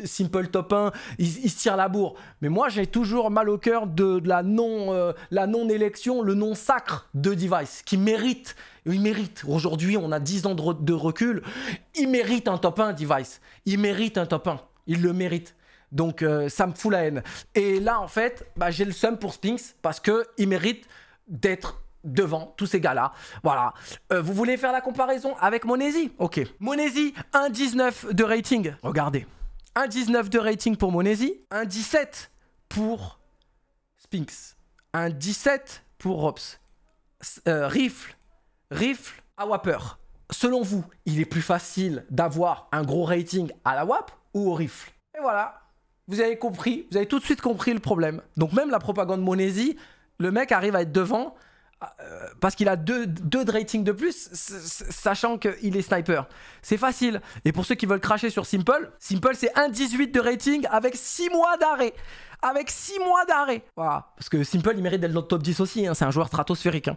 Simple top 1, ils, se tirent la bourre. Mais moi, j'ai toujours mal au cœur de, non euh, la non-élection, le non-sacre de Device, qui mérite. Il mérite. Aujourd'hui, on a 10 ans de, de recul. Il mérite un top 1, Device. Il mérite un top 1 il le mérite. Donc euh, ça me fout la haine. Et là, en fait, bah, j'ai le seum pour Spinks parce qu'il mérite d'être devant tous ces gars-là. Voilà. Euh, vous voulez faire la comparaison avec Monesi Ok. Monesi, 1,19 de rating. Regardez. 1,19 de rating pour Monesi, 1,17 pour Spinks, 1,17 pour Rops. Euh, rifle, rifle à Wapper. Selon vous, il est plus facile d'avoir un gros rating à la WAP ou au rifle. Et voilà, vous avez compris, vous avez tout de suite compris le problème. Donc même la propagande monésie, le mec arrive à être devant euh, parce qu'il a deux, deux de rating de plus, sachant qu'il est sniper. C'est facile. Et pour ceux qui veulent cracher sur Simple, Simple c'est 18 de rating avec 6 mois d'arrêt. Avec 6 mois d'arrêt. Voilà. Parce que Simple, il mérite d'être dans le top 10 aussi. Hein. C'est un joueur stratosphérique. Hein.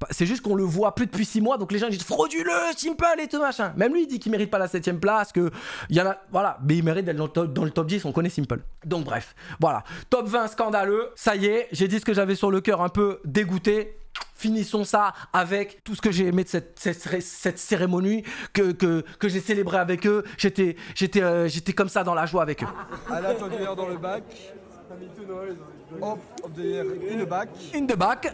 Bah, c'est juste qu'on le voit plus depuis 6 mois, donc les gens disent frauduleux, simple et tout machin. Même lui, il dit qu'il mérite pas la 7ème place, que il y en a. Voilà, mais il mérite d'être dans, le top, 10, on connaît simple. Donc bref, voilà. Top 20 scandaleux, ça y est, j'ai dit ce que j'avais sur le cœur un peu dégoûté finissons ça avec tout ce que j'ai aimé de cette, cette, cérémonie que, que, que j'ai célébré avec eux. J'étais, j'étais, euh, j'étais comme ça dans la joie avec eux. À l'intérieur dans le bac. In the bac. In the bac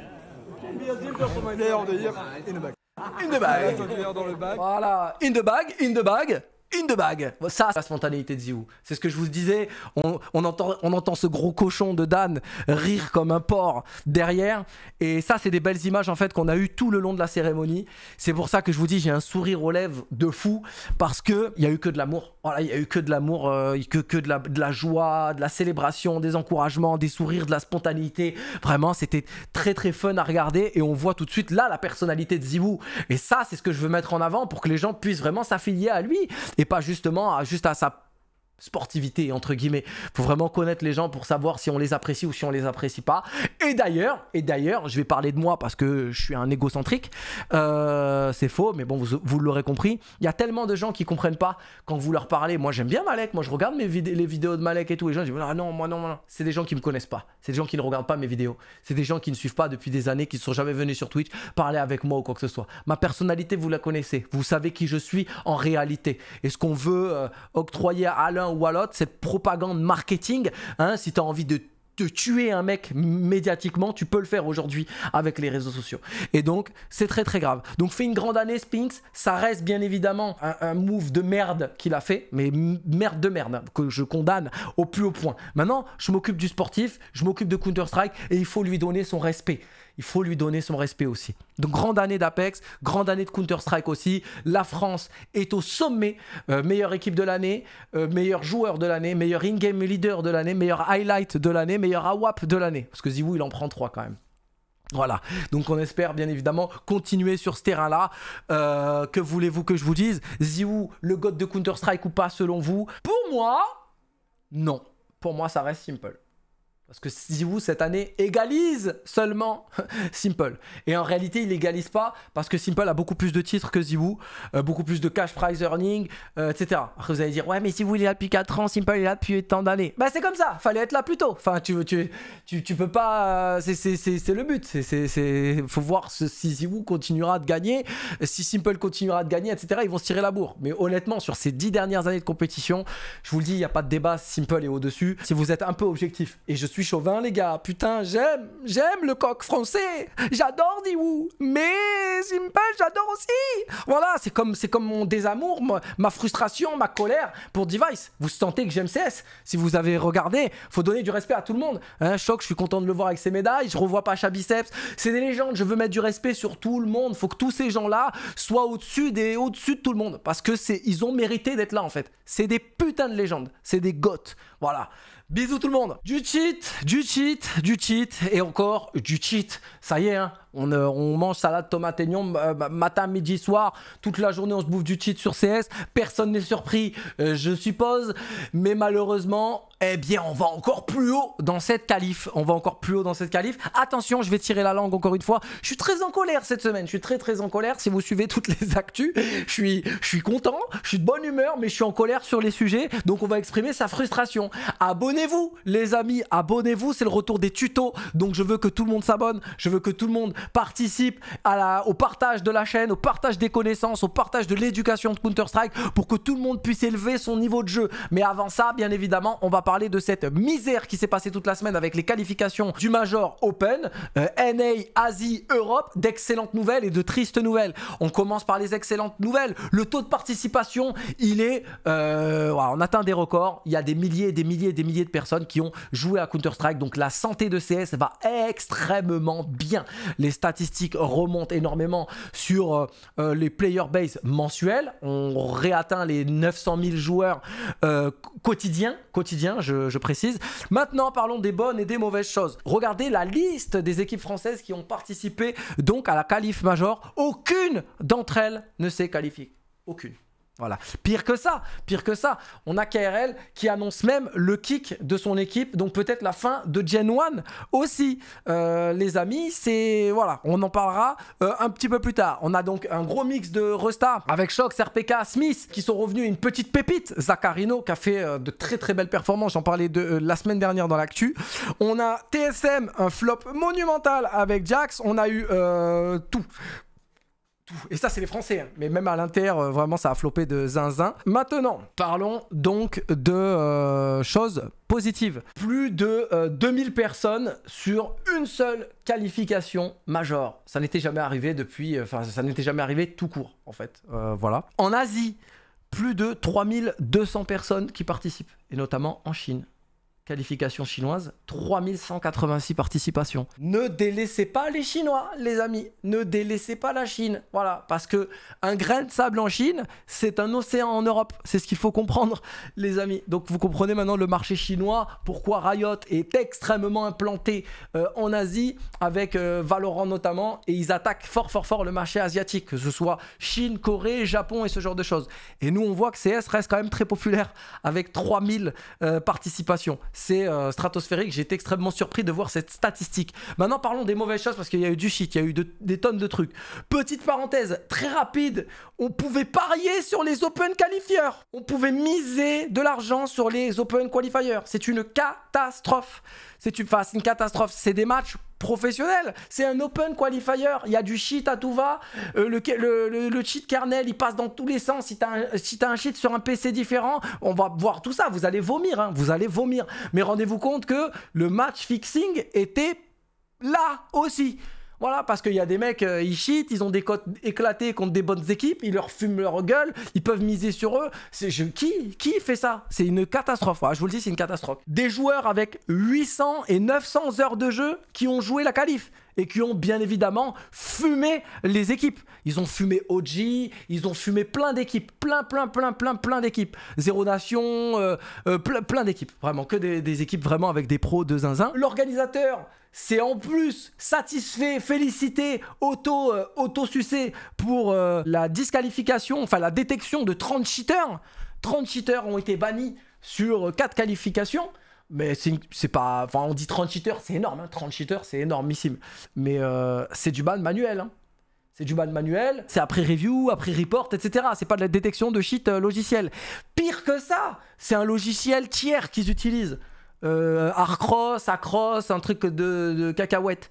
on de dire in the bag. In the bag. Voilà, in the bag, in the bag une de bague. Ça, c'est la spontanéité de Ziou. C'est ce que je vous disais. On, entend, on entend ce gros cochon de Dan rire comme un porc derrière. Et ça, c'est des belles images en fait qu'on a eues tout le long de la cérémonie. C'est pour ça que je vous dis, j'ai un sourire aux lèvres de fou parce que il y a eu que de l'amour. il y a eu que de l'amour, euh, que, que de la, joie, de la célébration, des encouragements, des sourires, de la spontanéité. Vraiment, c'était très très fun à regarder et on voit tout de suite là la personnalité de Ziou. Et ça, c'est ce que je veux mettre en avant pour que les gens puissent vraiment s'affilier à lui et pas justement à, juste à sa sportivité entre guillemets. Faut vraiment connaître les gens pour savoir si on les apprécie ou si on les apprécie pas. Et d'ailleurs, et d'ailleurs, je vais parler de moi parce que je suis un égocentrique. Euh, c'est faux, mais bon, vous, l'aurez compris. Il y a tellement de gens qui comprennent pas quand vous leur parlez. Moi, j'aime bien Malek. Moi, je regarde mes les vidéos de Malek et tout. les gens disent ah non, moi non, non. C'est des gens qui me connaissent pas. C'est des gens qui ne regardent pas mes vidéos. C'est des gens qui ne suivent pas depuis des années, qui ne sont jamais venus sur Twitch parler avec moi ou quoi que ce soit. Ma personnalité, vous la connaissez. Vous savez qui je suis en réalité. Et ce qu'on veut euh, octroyer à l'un Wallot, cette propagande marketing, hein, si tu as envie de te tuer un mec médiatiquement, tu peux le faire aujourd'hui avec les réseaux sociaux. Et donc, c'est très très grave. Donc, fait une grande année, Spinks. Ça reste bien évidemment un, un move de merde qu'il a fait, mais merde de merde, que je condamne au plus haut point. Maintenant, je m'occupe du sportif, je m'occupe de Counter-Strike et il faut lui donner son respect il faut lui donner son respect aussi. Donc grande année d'Apex, grande année de Counter-Strike aussi. La France est au sommet, euh, meilleure équipe de l'année, euh, meilleur joueur de l'année, meilleur in-game leader de l'année, meilleur highlight de l'année, meilleur AWAP de l'année. Parce que ZywOo, il en prend trois quand même. Voilà, donc on espère bien évidemment continuer sur ce terrain-là. Euh, que voulez-vous que je vous dise Ziou, le god de Counter-Strike ou pas selon vous Pour moi, non. Pour moi, ça reste simple. Parce que Zivou, cette année égalise seulement Simple. Et en réalité, il égalise pas parce que Simple a beaucoup plus de titres que Zivou, euh, beaucoup plus de cash prize earning, euh, etc. Après, vous allez dire, ouais, mais Zivou, il est là depuis 4 ans, Simple il est là depuis tant d'années. Bah, c'est comme ça, fallait être là plus tôt. Enfin, tu, tu, tu, tu peux pas. Euh, c'est le but. C'est... faut voir si Zivou continuera de gagner, si Simple continuera de gagner, etc. Ils vont se tirer la bourre. Mais honnêtement, sur ces 10 dernières années de compétition, je vous le dis, il n'y a pas de débat. Simple est au-dessus. Si vous êtes un peu objectif, et je suis chauvin, les gars. Putain, j'aime, j'aime le coq français. J'adore Diou. Mais Zimbal, j'adore aussi. Voilà, c'est comme, c'est comme mon désamour, ma, frustration, ma colère pour Device. Vous sentez que j'aime CS. Si vous avez regardé, faut donner du respect à tout le monde. Un hein, choc, je suis content de le voir avec ses médailles. Je revois pas Chabiceps. C'est des légendes. Je veux mettre du respect sur tout le monde. Faut que tous ces gens-là soient au-dessus des, au-dessus de tout le monde. Parce que c'est, ils ont mérité d'être là, en fait. C'est des putains de légendes. C'est des goths. Voilà. Bisous tout le monde Du cheat, du cheat, du cheat et encore du cheat. Ça y est, hein, euh, on, mange salade, tomate, oignon, matin, midi, soir. Toute la journée, on se bouffe du cheat sur CS. Personne n'est surpris, euh, je suppose. Mais malheureusement, eh bien, on va encore plus haut dans cette qualif. On va encore plus haut dans cette qualif. Attention, je vais tirer la langue encore une fois. Je suis très en colère cette semaine. Je suis très, très en colère. Si vous suivez toutes les actus, je suis, je suis content. Je suis de bonne humeur, mais je suis en colère sur les sujets. Donc, on va exprimer sa frustration. Abonnez-vous, les amis. Abonnez-vous. C'est le retour des tutos. Donc, je veux que tout le monde s'abonne. Je veux que tout le monde participe au partage de la chaîne, au partage des connaissances, au partage de l'éducation de Counter-Strike pour que tout le monde puisse élever son niveau de jeu. Mais avant ça, bien évidemment, on va parler de cette misère qui s'est passée toute la semaine avec les qualifications du Major Open, euh, NA, Asie, Europe, d'excellentes nouvelles et de tristes nouvelles. On commence par les excellentes nouvelles. Le taux de participation, il est... Euh, on atteint des records. Il y a des milliers et des milliers et des milliers de personnes qui ont joué à Counter-Strike. Donc la santé de CS va extrêmement bien. Les les statistiques remontent énormément sur euh, euh, les player base mensuels. On réatteint les 900 000 joueurs euh, quotidiens, quotidiens je, précise. Maintenant, parlons des bonnes et des mauvaises choses. Regardez la liste des équipes françaises qui ont participé donc à la qualif major. Aucune d'entre elles ne s'est qualifiée. Aucune. Voilà. Pire que ça, pire que ça, on a KRL qui annonce même le kick de son équipe, donc peut-être la fin de Gen 1 aussi. Euh, les amis, c'est voilà, on en parlera euh, un petit peu plus tard. On a donc un gros mix de Resta avec Shox, RPK, Smith qui sont revenus une petite pépite. Zaccarino qui a fait euh, de très très belles performances, j'en parlais de, la semaine dernière dans l'actu. On a TSM, un flop monumental avec Jax, on a eu tout et ça, c'est les Français. Hein. Mais même à l'Inter, euh, vraiment, ça a floppé de zinzin. Maintenant, parlons donc de euh, choses positives. Plus de 2000 euh, personnes sur une seule qualification majeure. Ça n'était jamais arrivé depuis... Enfin, ça n'était jamais arrivé tout court, en fait. voilà. En Asie, plus de 3200 personnes qui participent. Et notamment en Chine qualification chinoise, 3186 participations. Ne délaissez pas les Chinois, les amis. Ne délaissez pas la Chine. Voilà, parce que un grain de sable en Chine, c'est un océan en Europe. C'est ce qu'il faut comprendre, les amis. Donc vous comprenez maintenant le marché chinois, pourquoi Riot est extrêmement implanté euh, en Asie, avec euh, Valorant notamment, et ils attaquent fort, fort, fort le marché asiatique, que ce soit Chine, Corée, Japon et ce genre de choses. Et nous, on voit que CS reste quand même très populaire, avec 3000 euh, participations c'est euh, stratosphérique, j'ai été extrêmement surpris de voir cette statistique. Maintenant, parlons des mauvaises choses parce qu'il y a eu du shit, il y a eu des tonnes de trucs. Petite parenthèse, très rapide, on pouvait parier sur les Open Qualifiers. On pouvait miser de l'argent sur les Open Qualifiers. C'est une catastrophe. C'est une catastrophe. C'est des matchs professionnels. C'est un open qualifier. Il y a du shit à tout va. Euh, le, le, cheat kernel, il passe dans tous les sens. Si t'as un, si un cheat sur un PC différent, on va voir tout ça. Vous allez vomir. Hein. Vous allez vomir. Mais rendez-vous compte que le match fixing était là aussi. Voilà, parce qu'il y a des mecs, euh, ils ils ont des cotes éclatées contre des bonnes équipes, ils leur fument leur gueule, ils peuvent miser sur eux. C'est je, qui, qui fait ça C'est une catastrophe. je vous le dis, c'est une catastrophe. Des joueurs avec 800 et 900 heures de jeu qui ont joué la qualif et qui ont bien évidemment fumé les équipes. Ils ont fumé OG, ils ont fumé plein d'équipes, plein, plein, plein, plein, plein d'équipes. Zéro Nation, euh, euh, plein, d'équipes, vraiment, que des, équipes vraiment avec des pros de zinzin. L'organisateur s'est en plus satisfait, félicité, auto, euh, auto sucé pour la disqualification, enfin la détection de 30 cheaters. 30 cheaters ont été bannis sur 4 qualifications. Mais c'est pas. Enfin, on dit 38 heures, c'est énorme. Hein, 38 heures, c'est énormissime. Mais euh, c'est du ban manuel. Hein. C'est du ban manuel. C'est après review, après report, etc. C'est pas de la détection de shit euh, logiciel. Pire que ça, c'est un logiciel tiers qu'ils utilisent. Euh, Arcross, Across, un truc de, de cacahuète.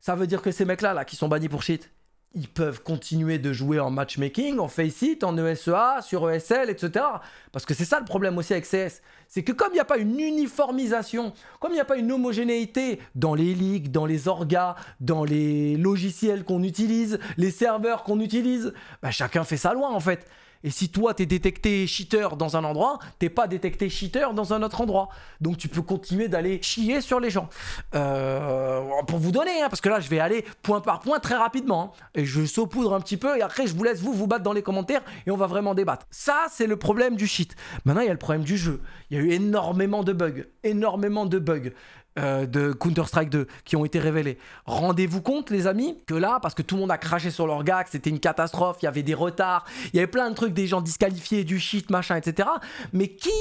Ça veut dire que ces mecs-là, là, qui sont bannis pour shit, ils peuvent continuer de jouer en matchmaking, en face en ESEA, sur ESL, etc. Parce que c'est ça le problème aussi avec CS. C'est que comme il n'y a pas une uniformisation, comme il n'y a pas une homogénéité dans les ligues, dans les orgas, dans les logiciels qu'on utilise, les serveurs qu'on utilise, bah, chacun fait sa loi en fait. Et si toi, t'es détecté cheater dans un endroit, t'es pas détecté cheater dans un autre endroit. Donc tu peux continuer d'aller chier sur les gens. Euh, pour vous donner, hein, parce que là, je vais aller point par point très rapidement. Hein. et je saupoudre un petit peu, et après, je vous laisse vous vous battre dans les commentaires, et on va vraiment débattre. Ça, c'est le problème du cheat. Maintenant, il y a le problème du jeu. Il y a eu énormément de bugs. Énormément de bugs. Euh, de Counter-Strike 2 qui ont été révélés. Rendez-vous compte, les amis, que là, parce que tout le monde a craché sur leur gars, que c'était une catastrophe, il y avait des retards, il y avait plein de trucs, des gens disqualifiés, du shit, machin, etc. Mais qui,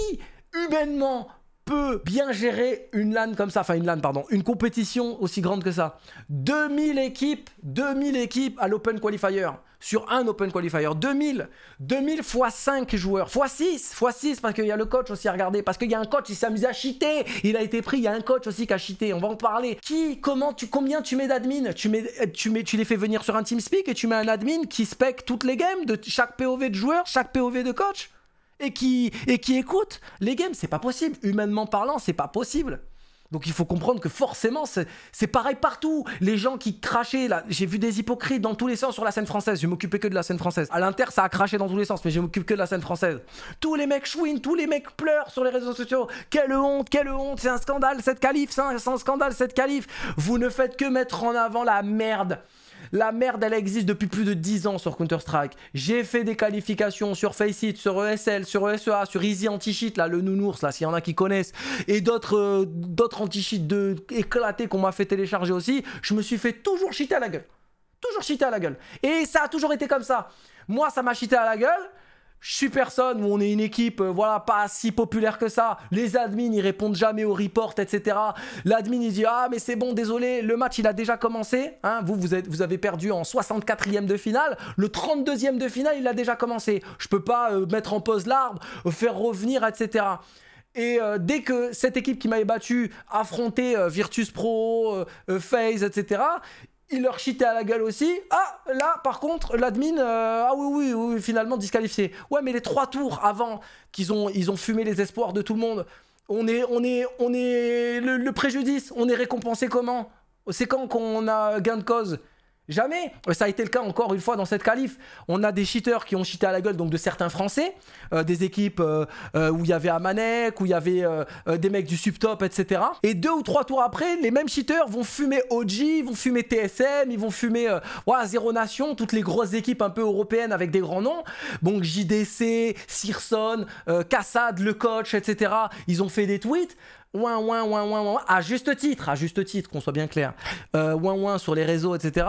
humainement, peut bien gérer une LAN comme ça, enfin une LAN pardon, une compétition aussi grande que ça. 2000 équipes, 2000 équipes à l'Open Qualifier, sur un Open Qualifier, 2000, 2000 fois 5 joueurs, fois 6, fois 6 parce qu'il y a le coach aussi à regarder, parce qu'il y a un coach qui s'est à cheater, il a été pris, il y a un coach aussi qui a cheaté, on va en parler. Qui, comment, tu, combien tu mets d'admin tu mets, euh, tu mets, tu les fais venir sur un TeamSpeak et tu mets un admin qui spec toutes les games de chaque POV de joueur, chaque POV de coach et qui, et écoutent les games. C'est pas possible. Humainement parlant, c'est pas possible. Donc il faut comprendre que forcément, c'est pareil partout. Les gens qui crachaient, j'ai vu des hypocrites dans tous les sens sur la scène française. Je m'occupais que de la scène française. À l'Inter, ça a craché dans tous les sens, mais je m'occupe que de la scène française. Tous les mecs chouinent, tous les mecs pleurent sur les réseaux sociaux. Quelle honte, quelle honte, c'est un scandale cette calife, c'est un, scandale cette calife. Vous ne faites que mettre en avant la merde. La merde, elle existe depuis plus de 10 ans sur Counter-Strike. J'ai fait des qualifications sur Faceit, sur ESL, sur ESEA, sur Easy Anti-Cheat, là, le nounours, là, s'il y en a qui connaissent, et d'autres euh, d'autres anti-cheats éclatés qu'on m'a fait télécharger aussi. Je me suis fait toujours cheater à la gueule. Toujours cheater à la gueule. Et ça a toujours été comme ça. Moi, ça m'a cheaté à la gueule je suis personne, on est une équipe, euh, voilà, pas si populaire que ça. Les admins, ils répondent jamais aux reports, etc. L'admin, il dit Ah, mais c'est bon, désolé, le match, il a déjà commencé. Hein. vous, vous, avez perdu en 64e de finale. Le 32e de finale, il a déjà commencé. Je peux pas euh, mettre en pause l'arbre, faire revenir, etc. Et euh, dès que cette équipe qui m'avait battu affrontait Virtus Pro, FaZe, etc., il leur chitait à la gueule aussi. Ah, là, par contre, l'admin, euh, ah oui, oui, oui, finalement disqualifié. Ouais, mais les trois tours avant qu'ils ont, ils ont fumé les espoirs de tout le monde, on est, on est, on est le préjudice, on est récompensé comment C'est quand qu'on a gain de cause Jamais. Euh, ça a été le cas encore une fois dans cette qualif. On a des cheaters qui ont cheaté à la gueule, donc de certains Français, euh, des équipes euh, où il y avait Amanek, où il y avait des mecs du subtop, etc. Et deux ou trois tours après, les mêmes cheaters vont fumer OG, vont fumer TSM, ils vont fumer ouais, Zero Nation, toutes les grosses équipes un peu européennes avec des grands noms. Donc JDC, Sirson, Cassad, le coach, etc. Ils ont fait des tweets ouin, ouin, ouin, ouin, à juste titre, à juste titre, qu'on soit bien clair, euh, ouin, ouin sur les réseaux, etc.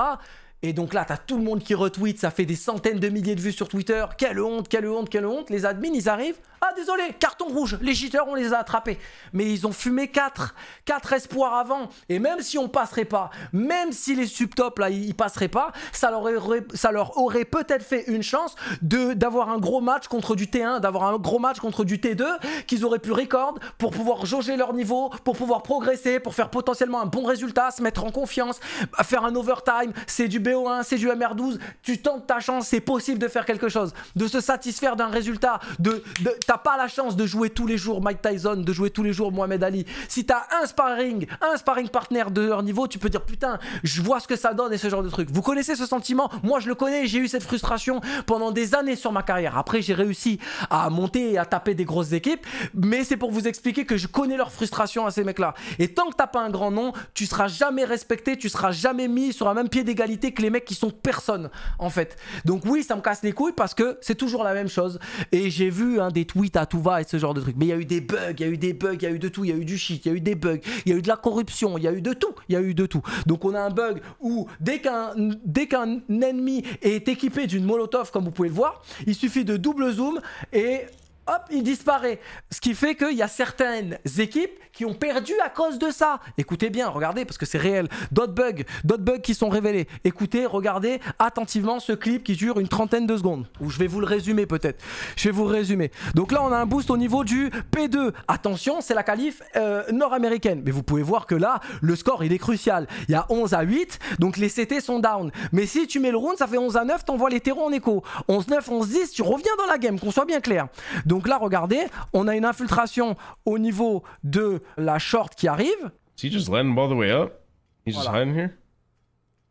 Et donc là, t'as tout le monde qui retweet, ça fait des centaines de milliers de vues sur Twitter. Quelle honte, quelle honte, quelle honte. Les admins, ils arrivent. Ah désolé, carton rouge, les cheaters on les a attrapés. Mais ils ont fumé 4, 4 espoirs avant. Et même si on passerait pas, même si les subtops là ils passeraient pas, ça leur aurait, ça leur aurait peut-être fait une chance d'avoir un gros match contre du T1, d'avoir un gros match contre du T2 qu'ils auraient pu record pour pouvoir jauger leur niveau, pour pouvoir progresser, pour faire potentiellement un bon résultat, se mettre en confiance, faire un overtime, c'est du BO1, c'est du MR12, tu tentes ta chance, c'est possible de faire quelque chose, de se satisfaire d'un résultat, de, de pas la chance de jouer tous les jours Mike Tyson, de jouer tous les jours Mohamed Ali, si t'as un sparring, un sparring partner de leur niveau, tu peux dire putain, je vois ce que ça donne et ce genre de truc. Vous connaissez ce sentiment Moi je le connais, j'ai eu cette frustration pendant des années sur ma carrière. Après j'ai réussi à monter et à taper des grosses équipes, mais c'est pour vous expliquer que je connais leur frustration à ces mecs-là. Et tant que t'as pas un grand nom, tu seras jamais respecté, tu seras jamais mis sur un même pied d'égalité que les mecs qui sont personne en fait. Donc oui, ça me casse les couilles parce que c'est toujours la même chose. Et j'ai vu un hein, des tweets à tout va et ce genre de trucs. Mais il y a eu des bugs, il y a eu des bugs, il y a eu de tout, il y a eu du shit, il y a eu des bugs, il y a eu de la corruption, il y a eu de tout, il y a eu de tout. Donc on a un bug où dès qu'un dès qu'un ennemi est équipé d'une molotov, comme vous pouvez le voir, il suffit de double zoom et hop, il disparaît. Ce qui fait qu'il y a certaines équipes qui ont perdu à cause de ça. Écoutez bien, regardez, parce que c'est réel. D'autres bugs, d'autres bugs qui sont révélés. Écoutez, regardez attentivement ce clip qui dure une trentaine de secondes. Ou je vais vous le résumer peut-être. Je vais vous résumer. Donc là, on a un boost au niveau du P2. Attention, c'est la qualif euh, nord-américaine. Mais vous pouvez voir que là, le score, il est crucial. Il y a 11 à 8, donc les CT sont down. Mais si tu mets le round, ça fait 11 à 9, t'envoies les terreaux en écho. 11-9, 11-10, tu reviens dans la game, qu'on soit bien clair. Donc, donc là, regardez, on a une infiltration au niveau de la short qui arrive.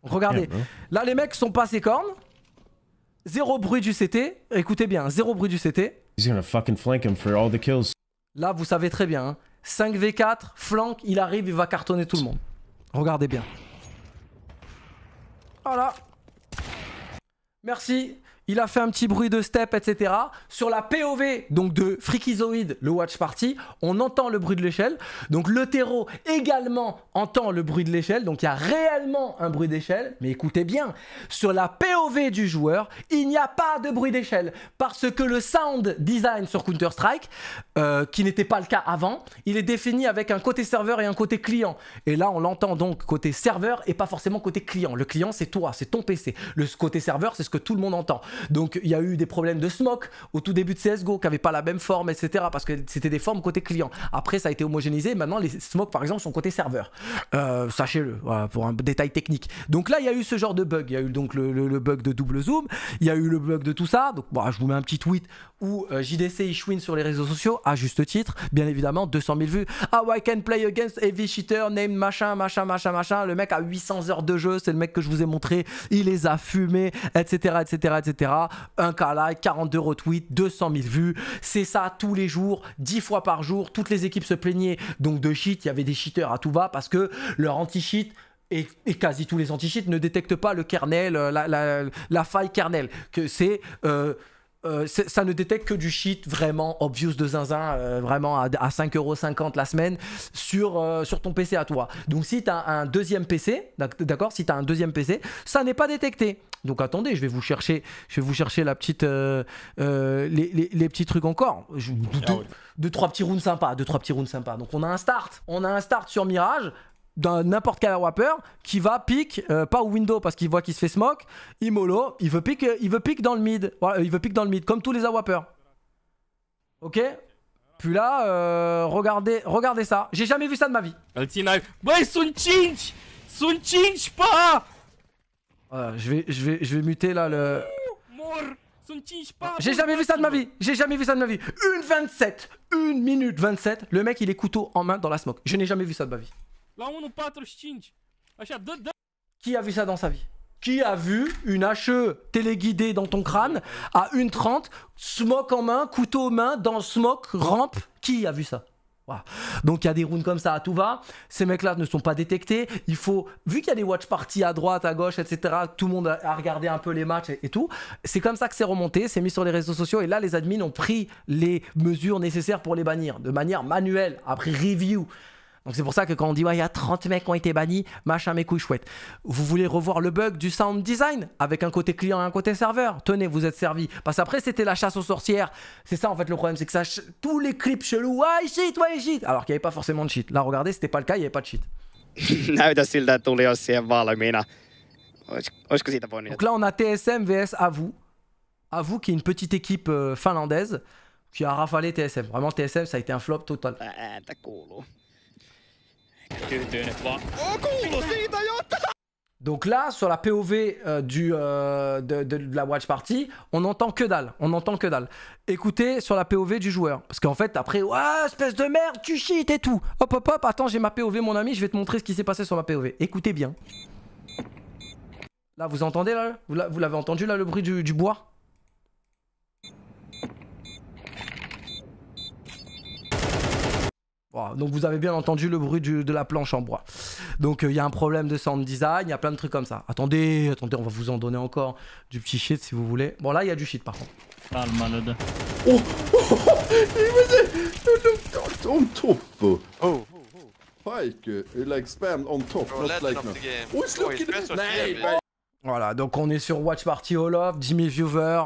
Regardez, là les mecs sont passés cornes. Zéro bruit du CT. Écoutez bien, zéro bruit du CT. Là, vous savez très bien. 5v4, hein. flank, il arrive, il va cartonner tout le monde. Regardez bien. Voilà. Merci il a fait un petit bruit de step, etc. Sur la POV donc de freakyzoïde, le Watch Party, on entend le bruit de l'échelle. Donc le terreau également entend le bruit de l'échelle. Donc il y a réellement un bruit d'échelle. Mais écoutez bien, sur la POV du joueur, il n'y a pas de bruit d'échelle. Parce que le sound design sur Counter-Strike, euh, qui n'était pas le cas avant, il est défini avec un côté serveur et un côté client. Et là, on l'entend donc côté serveur et pas forcément côté client. Le client, c'est toi, c'est ton PC. Le côté serveur, c'est ce que tout le monde entend. Donc il y a eu des problèmes de smoke au tout début de CSGO qui n'avaient pas la même forme, etc. Parce que c'était des formes côté client. Après, ça a été homogénéisé. Maintenant, les smokes, par exemple, sont côté serveur. Euh, sachez-le, pour un détail technique. Donc là, il y a eu ce genre de bug. Il y a eu donc le, bug de double zoom. Il y a eu le bug de tout ça. Donc bah, je vous mets un petit tweet où euh, JDC Ishwin sur les réseaux sociaux, à juste titre, bien évidemment, 200 000 vues. How ah, I can play against heavy cheater named machin, machin, machin, machin. Le mec a 800 heures de jeu. C'est le mec que je vous ai montré. Il les a fumés, etc., etc., etc. Un cas like, 42 retweets, 200 000 vues. C'est ça tous les jours, 10 fois par jour. Toutes les équipes se plaignaient donc de cheat. Il y avait des cheaters à tout va parce que leur anti-cheat et, quasi tous les anti-cheats ne détectent pas le kernel, euh, la, faille kernel. Que c'est. Euh, euh, ça ne détecte que du shit vraiment obvious de zinzin, euh, vraiment à, 5,50€ la semaine sur, euh, sur ton PC à toi. Donc si t'as un deuxième PC, d'accord, si t'as un deuxième PC, ça n'est pas détecté. Donc attendez, je vais vous chercher, je vais vous chercher la petite, les, petits trucs encore. deux, ah trois petits rounds sympas, deux trois petits rounds sympas. Donc on a un start, on a un start sur Mirage d'un n'importe quel AWAPPER qui va pick euh, pas au window parce qu'il voit qu'il se fait smoke mollo il veut pick euh, il veut pick dans le mid voilà, il veut pick dans le mid comme tous les AWAPPER. ok puis là euh, regardez regardez ça j'ai jamais vu ça de ma vie pas je vais je vais je vais muter là le j'ai jamais vu ça de ma vie J'ai jamais vu ça de ma vie Une 27 Une minute 27 Le mec il est couteau en main dans la smoke Je n'ai jamais vu ça de ma vie qui a vu ça dans sa vie qui a vu une HE téléguidée dans ton crâne à 1h30, smoke en main, couteau en main, dans smoke, rampe Qui a vu ça Donc il y a des rounds comme ça à tout va. Ces mecs-là ne sont pas détectés. Il faut, vu qu'il y a des watch parties à droite, à gauche, etc. Tout le monde a regardé un peu les matchs et tout. C'est comme ça que c'est remonté, c'est mis sur les réseaux sociaux et là les admins ont pris les mesures nécessaires pour les bannir de manière manuelle après review. Donc c'est pour ça que quand on dit ouais, il y a 30 mecs qui ont été bannis, machin mes couilles chouette. Vous voulez revoir le bug du sound design avec un côté client et un côté serveur Tenez, vous êtes servi. Parce après c'était la chasse aux sorcières. C'est ça en fait le problème, c'est que ça tous les clips chelous, ouais shit, ouais shit, alors qu'il n'y avait pas forcément de shit. Là regardez, c'était pas le cas, il n'y avait pas de shit. Donc là on a TSM vs à vous. À vous qui est une petite équipe euh, finlandaise qui a rafalé TSM. Vraiment TSM ça a été un flop total. Donc là, sur la POV euh, du, euh, de, la watch party, on entend que dalle. On entend que dalle. Écoutez sur la POV du joueur. Parce qu'en fait, après, ouais, espèce de merde, tu shit et tout. Hop, hop, hop, attends, j'ai ma POV, mon ami, je vais te montrer ce qui s'est passé sur ma POV. Écoutez bien. Là, vous entendez, là Vous l'avez entendu, là, le bruit du bois Donc vous avez bien entendu le bruit du, de la planche en bois. Donc euh, il y a un problème de sound design, il y a plein de trucs comme ça. Attendez, attendez, on va vous en donner encore du petit shit si vous voulez. Bon là il y a du shit par contre. Ah le malade. Oh, oh, oh, oh top. Oh. oh. like spam on top, not like Oh, looking... Voilà, donc on est sur Watch Party All of, 10 000 viewers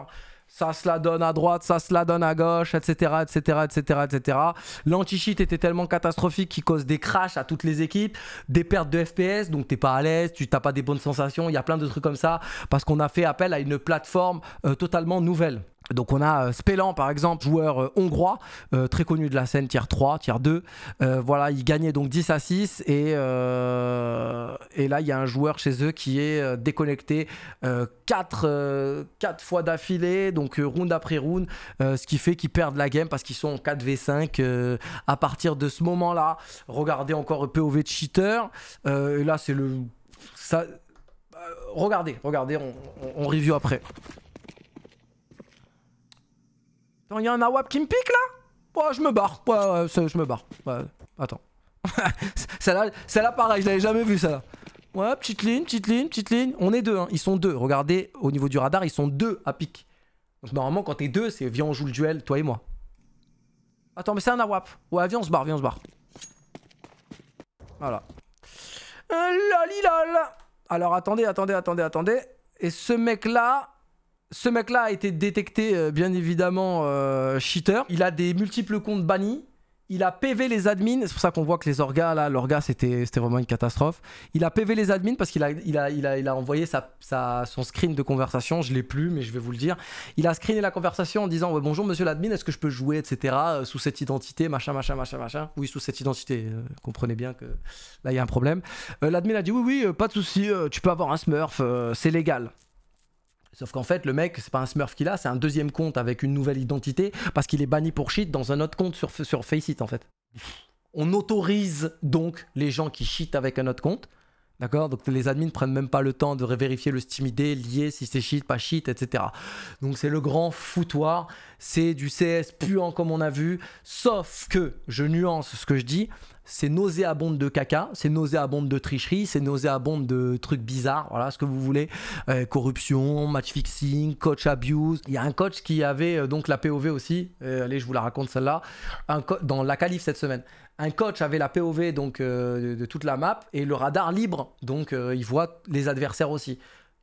ça se la donne à droite, ça se la donne à gauche, etc. etc., etc., etc. L'anti-cheat était tellement catastrophique qu'il cause des crashs à toutes les équipes, des pertes de FPS, donc t'es pas à l'aise, tu t'as pas des bonnes sensations, il y a plein de trucs comme ça, parce qu'on a fait appel à une plateforme euh, totalement nouvelle. Donc on a euh, Spellan par exemple, joueur euh, hongrois, euh, très connu de la scène tier 3, tier 2. voilà, il gagnait donc 10 à 6 et, là il y a un joueur chez eux qui est déconnecté 4, fois d'affilée, donc round après round, ce qui fait qu'ils perdent la game parce qu'ils sont en 4v5 à partir de ce moment-là. Regardez encore POV de cheater, et là c'est le... Regardez, regardez, on review après. Il y a un AWAP qui me pique là Ouais, je me barre. Ouais, je me barre. attends. celle-là, pareil, je l'avais jamais vu celle-là. Ouais, petite ligne, petite ligne, petite ligne. On est deux, hein. ils sont deux. Regardez, au niveau du radar, ils sont deux à pique. Donc normalement, quand t'es deux, c'est viens, on joue le duel, toi et moi. Attends, mais c'est un AWAP. Ouais, viens, on se barre, viens, on se barre. Voilà. Euh, la lali, Alors attendez, attendez, attendez, attendez. Et ce mec-là, ce mec-là a été détecté, euh, bien évidemment, euh, cheater. Il a des multiples comptes bannis. Il a PV les admins, c'est pour ça qu'on voit que les orgas, là, l'orga c'était vraiment une catastrophe. Il a PV les admins parce qu'il a, envoyé son screen de conversation, je l'ai plus mais je vais vous le dire. Il a screené la conversation en disant Bonjour monsieur l'admin, est-ce que je peux jouer, etc. Euh, sous cette identité, machin, machin, machin, machin. Oui, sous cette identité, comprenez bien que là il y a un problème. l'admin a dit Oui, oui, pas de souci, tu peux avoir un smurf, c'est légal. Sauf qu'en fait, le mec, c'est pas un Smurf qu'il a, c'est un deuxième compte avec une nouvelle identité parce qu'il est banni pour cheat dans un autre compte sur, sur Faceit en fait. On autorise donc les gens qui cheat avec un autre compte. D'accord Donc les admins prennent même pas le temps de vérifier le Steam ID, lié, si c'est cheat, pas cheat, etc. Donc c'est le grand foutoir, c'est du CS puant comme on a vu, sauf que, je nuance ce que je dis, c'est nauséabonde de caca, c'est nauséabonde de tricherie, c'est nauséabonde de trucs bizarres, voilà ce que vous voulez, euh, corruption, match fixing, coach abuse. Il y a un coach qui avait euh, donc la POV aussi, euh, allez je vous la raconte celle-là, dans la qualif cette semaine. Un coach avait la POV donc de, de, toute la map et le radar libre, donc il voit les adversaires aussi.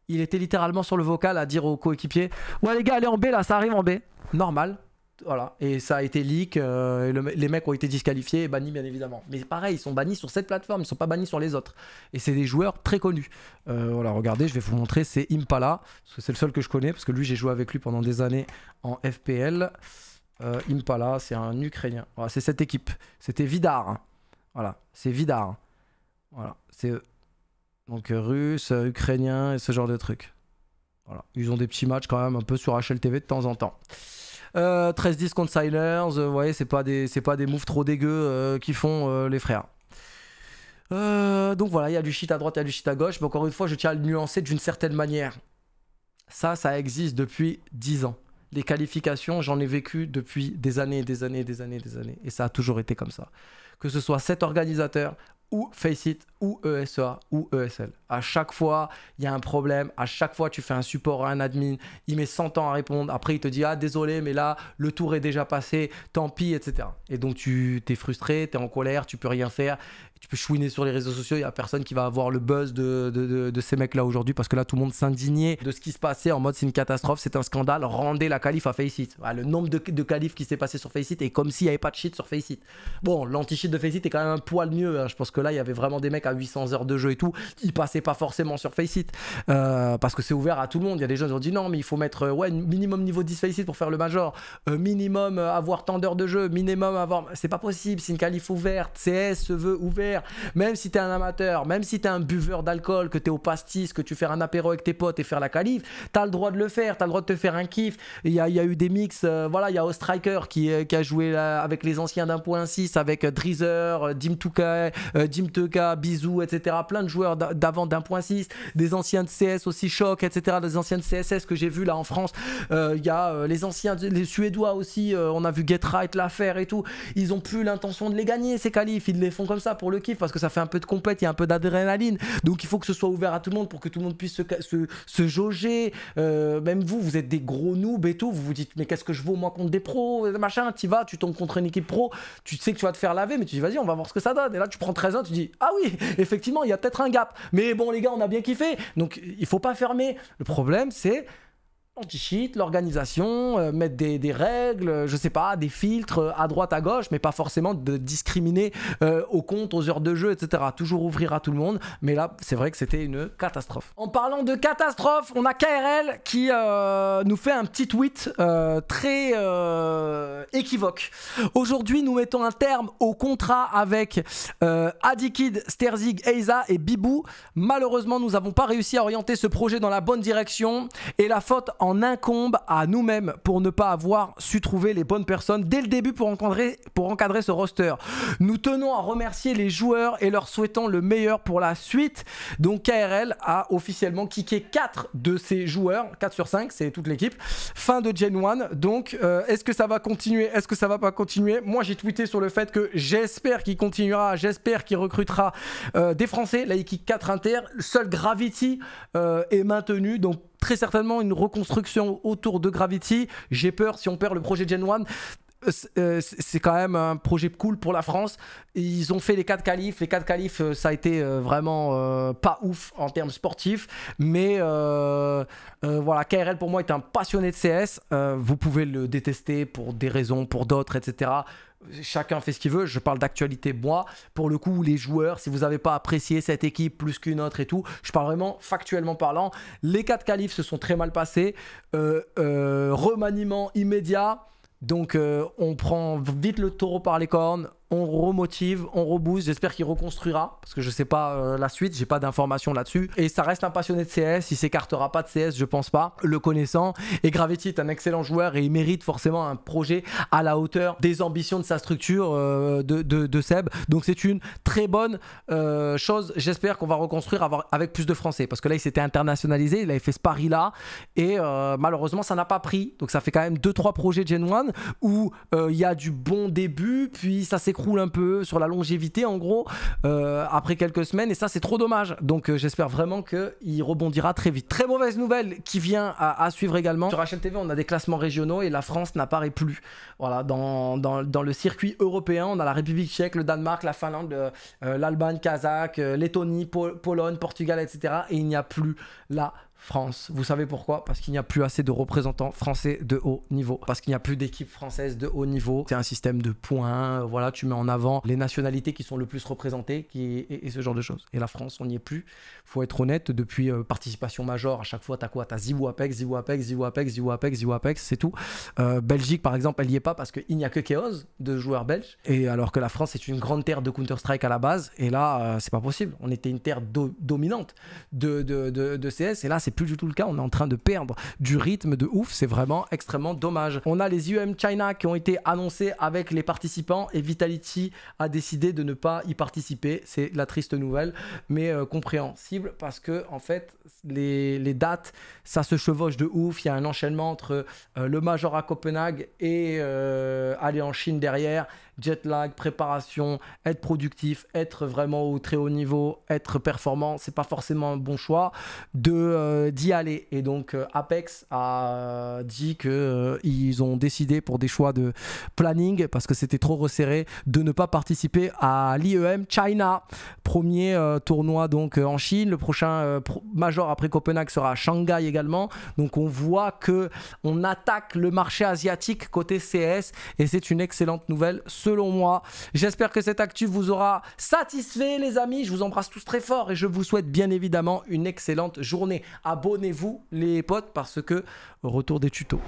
Il était littéralement sur le vocal à dire aux coéquipiers Ouais les gars, allez en B là, ça arrive en B. Normal, voilà, et ça a été leak, euh, les mecs ont été disqualifiés et bannis bien évidemment. Mais pareil, ils sont bannis sur cette plateforme, ils ne sont pas bannis sur les autres. Et c'est des joueurs très connus. Euh, voilà, regardez, je vais vous montrer, c'est Impala, parce que c'est le seul que je connais, parce que lui j'ai joué avec lui pendant des années en FPL. Euh, Impala, c'est un Ukrainien. Voilà, c'est cette équipe. C'était Vidar. Hein. Voilà, c'est Vidar. Voilà, c'est Donc russe, ukrainien et ce genre de trucs. Voilà, ils ont des petits matchs quand même un peu sur HLTV de temps en temps. 13-10 euh, contre vous euh, voyez, c'est pas, des, pas des moves trop dégueux euh, qui font les frères. donc voilà, il y a du shit à droite, il y a du shit à gauche, mais encore une fois, je tiens à le nuancer d'une certaine manière. Ça, ça existe depuis 10 ans. Les qualifications, j'en ai vécu depuis des années, et des années, des années, des années. Et ça a toujours été comme ça. Que ce soit cet organisateur, ou Faceit, ou ESA, ou ESL. À chaque fois, il y a un problème. À chaque fois, tu fais un support à un admin. Il met 100 ans à répondre. Après, il te dit Ah, désolé, mais là, le tour est déjà passé. Tant pis, etc. Et donc, tu t'es frustré, tu es en colère, tu peux rien faire. Tu peux chouiner sur les réseaux sociaux. Il n'y a personne qui va avoir le buzz de, ces mecs-là aujourd'hui parce que là, tout le monde s'indignait de ce qui se passait en mode c'est une catastrophe, c'est un scandale. Rendez la calife à Faceit. Bah, le nombre de, califs qui s'est passé sur Faceit est comme s'il n'y avait pas de shit sur Faceit. Bon, l'anti-shit de Faceit est quand même un poil mieux. Hein. Je pense que là, il y avait vraiment des mecs à 800 heures de jeu et tout. Ils passaient pas forcément sur Faceit euh, parce que c'est ouvert à tout le monde. Il y a des gens qui ont dit non, mais il faut mettre euh, ouais, minimum niveau 10 Faceit pour faire le major, euh, minimum avoir tant d'heures de jeu, minimum avoir. C'est pas possible, c'est une qualif ouverte. CS se veut ouvert. Même si t'es un amateur, même si t'es un buveur d'alcool, que t'es au pastis, que tu fais un apéro avec tes potes et faire la qualif, t'as le droit de le faire, t'as le droit de te faire un kiff. Il y a, eu des mix, voilà, il y a Ostriker qui, qui a joué avec les anciens d'un point 6, avec Dreezer, Dim Tukai, Dim Bisou, etc. Plein de joueurs d'avant d'1.6, d'un des anciens de CS aussi choc, etc. Des anciens CSS que j'ai vu là en France. Il euh, y a euh, les anciens, les Suédois aussi. Euh, on a vu Get Right l'affaire et tout. Ils ont plus l'intention de les gagner ces qualifs. Ils les font comme ça pour le kiff parce que ça fait un peu de compète, il y a un peu d'adrénaline. Donc il faut que ce soit ouvert à tout le monde pour que tout le monde puisse se, jauger. même vous, vous êtes des gros noobs et tout. Vous vous dites mais qu'est-ce que je vaux moi contre des pros, machin. Tu vas, tu tombes contre une équipe pro. Tu sais que tu vas te faire laver, mais tu dis vas-y, on va voir ce que ça donne. Et là tu prends 13 ans, tu dis ah oui, effectivement, il y a peut-être un gap. Mais bon les gars, on a bien kiffé. Donc il faut pas fermer. Le problème c'est anti-cheat, l'organisation, euh, mettre des, règles, euh, je sais pas, des filtres euh, à droite, à gauche, mais pas forcément de discriminer aux compte aux heures de jeu, etc. Toujours ouvrir à tout le monde, mais là, c'est vrai que c'était une catastrophe. En parlant de catastrophe, on a KRL qui nous fait un petit tweet très équivoque. Aujourd'hui, nous mettons un terme au contrat avec Adikid, Sterzig, Eiza et Bibou. Malheureusement, nous avons pas réussi à orienter ce projet dans la bonne direction et la faute en incombe à nous-mêmes pour ne pas avoir su trouver les bonnes personnes dès le début pour encadrer, pour encadrer ce roster. Nous tenons à remercier les joueurs et leur souhaitons le meilleur pour la suite. Donc KRL a officiellement kické 4 de ses joueurs, 4 sur 5, c'est toute l'équipe. Fin de Gen 1, donc euh, est-ce que ça va continuer Est-ce que ça va pas continuer Moi j'ai tweeté sur le fait que j'espère qu'il continuera, j'espère qu'il recrutera euh, des Français. Là il kick 4 inter, seul Gravity euh, est maintenu, donc très certainement une reconstruction autour de Gravity. J'ai peur si on perd le projet Gen 1 euh, euh, c'est quand même un projet cool pour la France. Ils ont fait les 4 qualifs. Les 4 qualifs, euh, ça a été vraiment pas ouf en termes sportifs. Mais voilà, KRL pour moi est un passionné de CS. vous pouvez le détester pour des raisons, pour d'autres, etc chacun fait ce qu'il veut. Je parle d'actualité, moi. Pour le coup, les joueurs, si vous n'avez pas apprécié cette équipe plus qu'une autre et tout, je parle vraiment factuellement parlant. Les quatre qualifs se sont très mal passés. Euh, euh, remaniement immédiat. Donc, euh, on prend vite le taureau par les cornes on remotive, on rebooste. J'espère qu'il reconstruira parce que je sais pas euh, la suite, j'ai pas d'informations là-dessus. Et ça reste un passionné de CS, il s'écartera pas de CS, je pense pas, le connaissant. Et Gravity est un excellent joueur et il mérite forcément un projet à la hauteur des ambitions de sa structure euh, de, Seb. Donc c'est une très bonne euh, chose. J'espère qu'on va reconstruire avec plus de Français parce que là il s'était internationalisé, il avait fait ce pari là et malheureusement ça n'a pas pris. Donc ça fait quand même 2-3 projets de Gen 1 où il y a du bon début, puis ça s'est s'écroule un peu sur la longévité en gros euh, après quelques semaines et ça c'est trop dommage. Donc euh, j'espère vraiment qu'il rebondira très vite. Très mauvaise nouvelle qui vient à, suivre également. Sur HLTV on a des classements régionaux et la France n'apparaît plus. Voilà, dans, dans, le circuit européen on a la République tchèque, le Danemark, la Finlande, euh, l'Allemagne, Kazakh, Lettonie, Pologne, Portugal, etc. Et il n'y a plus la France. Vous savez pourquoi Parce qu'il n'y a plus assez de représentants français de haut niveau. Parce qu'il n'y a plus d'équipe française de haut niveau. C'est un système de points. Euh, voilà, tu mets en avant les nationalités qui sont le plus représentées qui, et, ce genre de choses. Et la France, on n'y est plus. Faut être honnête, depuis euh, participation majeure, à chaque fois, t'as quoi T'as Ziwapex, Apex, Ziwapex, Apex, Zibou Apex, Zibou Apex, Zibou Apex, c'est tout. Euh, Belgique, par exemple, elle n'y est pas parce qu'il n'y a que Chaos de joueurs belges. Et alors que la France est une grande terre de Counter-Strike à la base. Et là, c'est pas possible. On était une terre dominante de, de, de, de CS. Et là, c'est plus du tout le cas. On est en train de perdre du rythme de ouf. C'est vraiment extrêmement dommage. On a les UM China qui ont été annoncés avec les participants et Vitality a décidé de ne pas y participer. C'est la triste nouvelle, mais euh, compréhensible parce que en fait les, dates ça se chevauche de ouf. Il y a un enchaînement entre euh, le Major à Copenhague et euh, aller en Chine derrière jet lag, préparation, être productif, être vraiment au très haut niveau, être performant, c'est pas forcément un bon choix de euh, d'y aller. Et donc euh, Apex a euh, dit que ils ont décidé pour des choix de planning parce que c'était trop resserré de ne pas participer à l'IEM China, premier tournoi donc en Chine. Le prochain major après Copenhague sera à Shanghai également. Donc on voit que on attaque le marché asiatique côté CS et c'est une excellente nouvelle selon moi. J'espère que cette actu vous aura satisfait les amis. Je vous embrasse tous très fort et je vous souhaite bien évidemment une excellente journée. Abonnez-vous les potes parce que retour des tutos.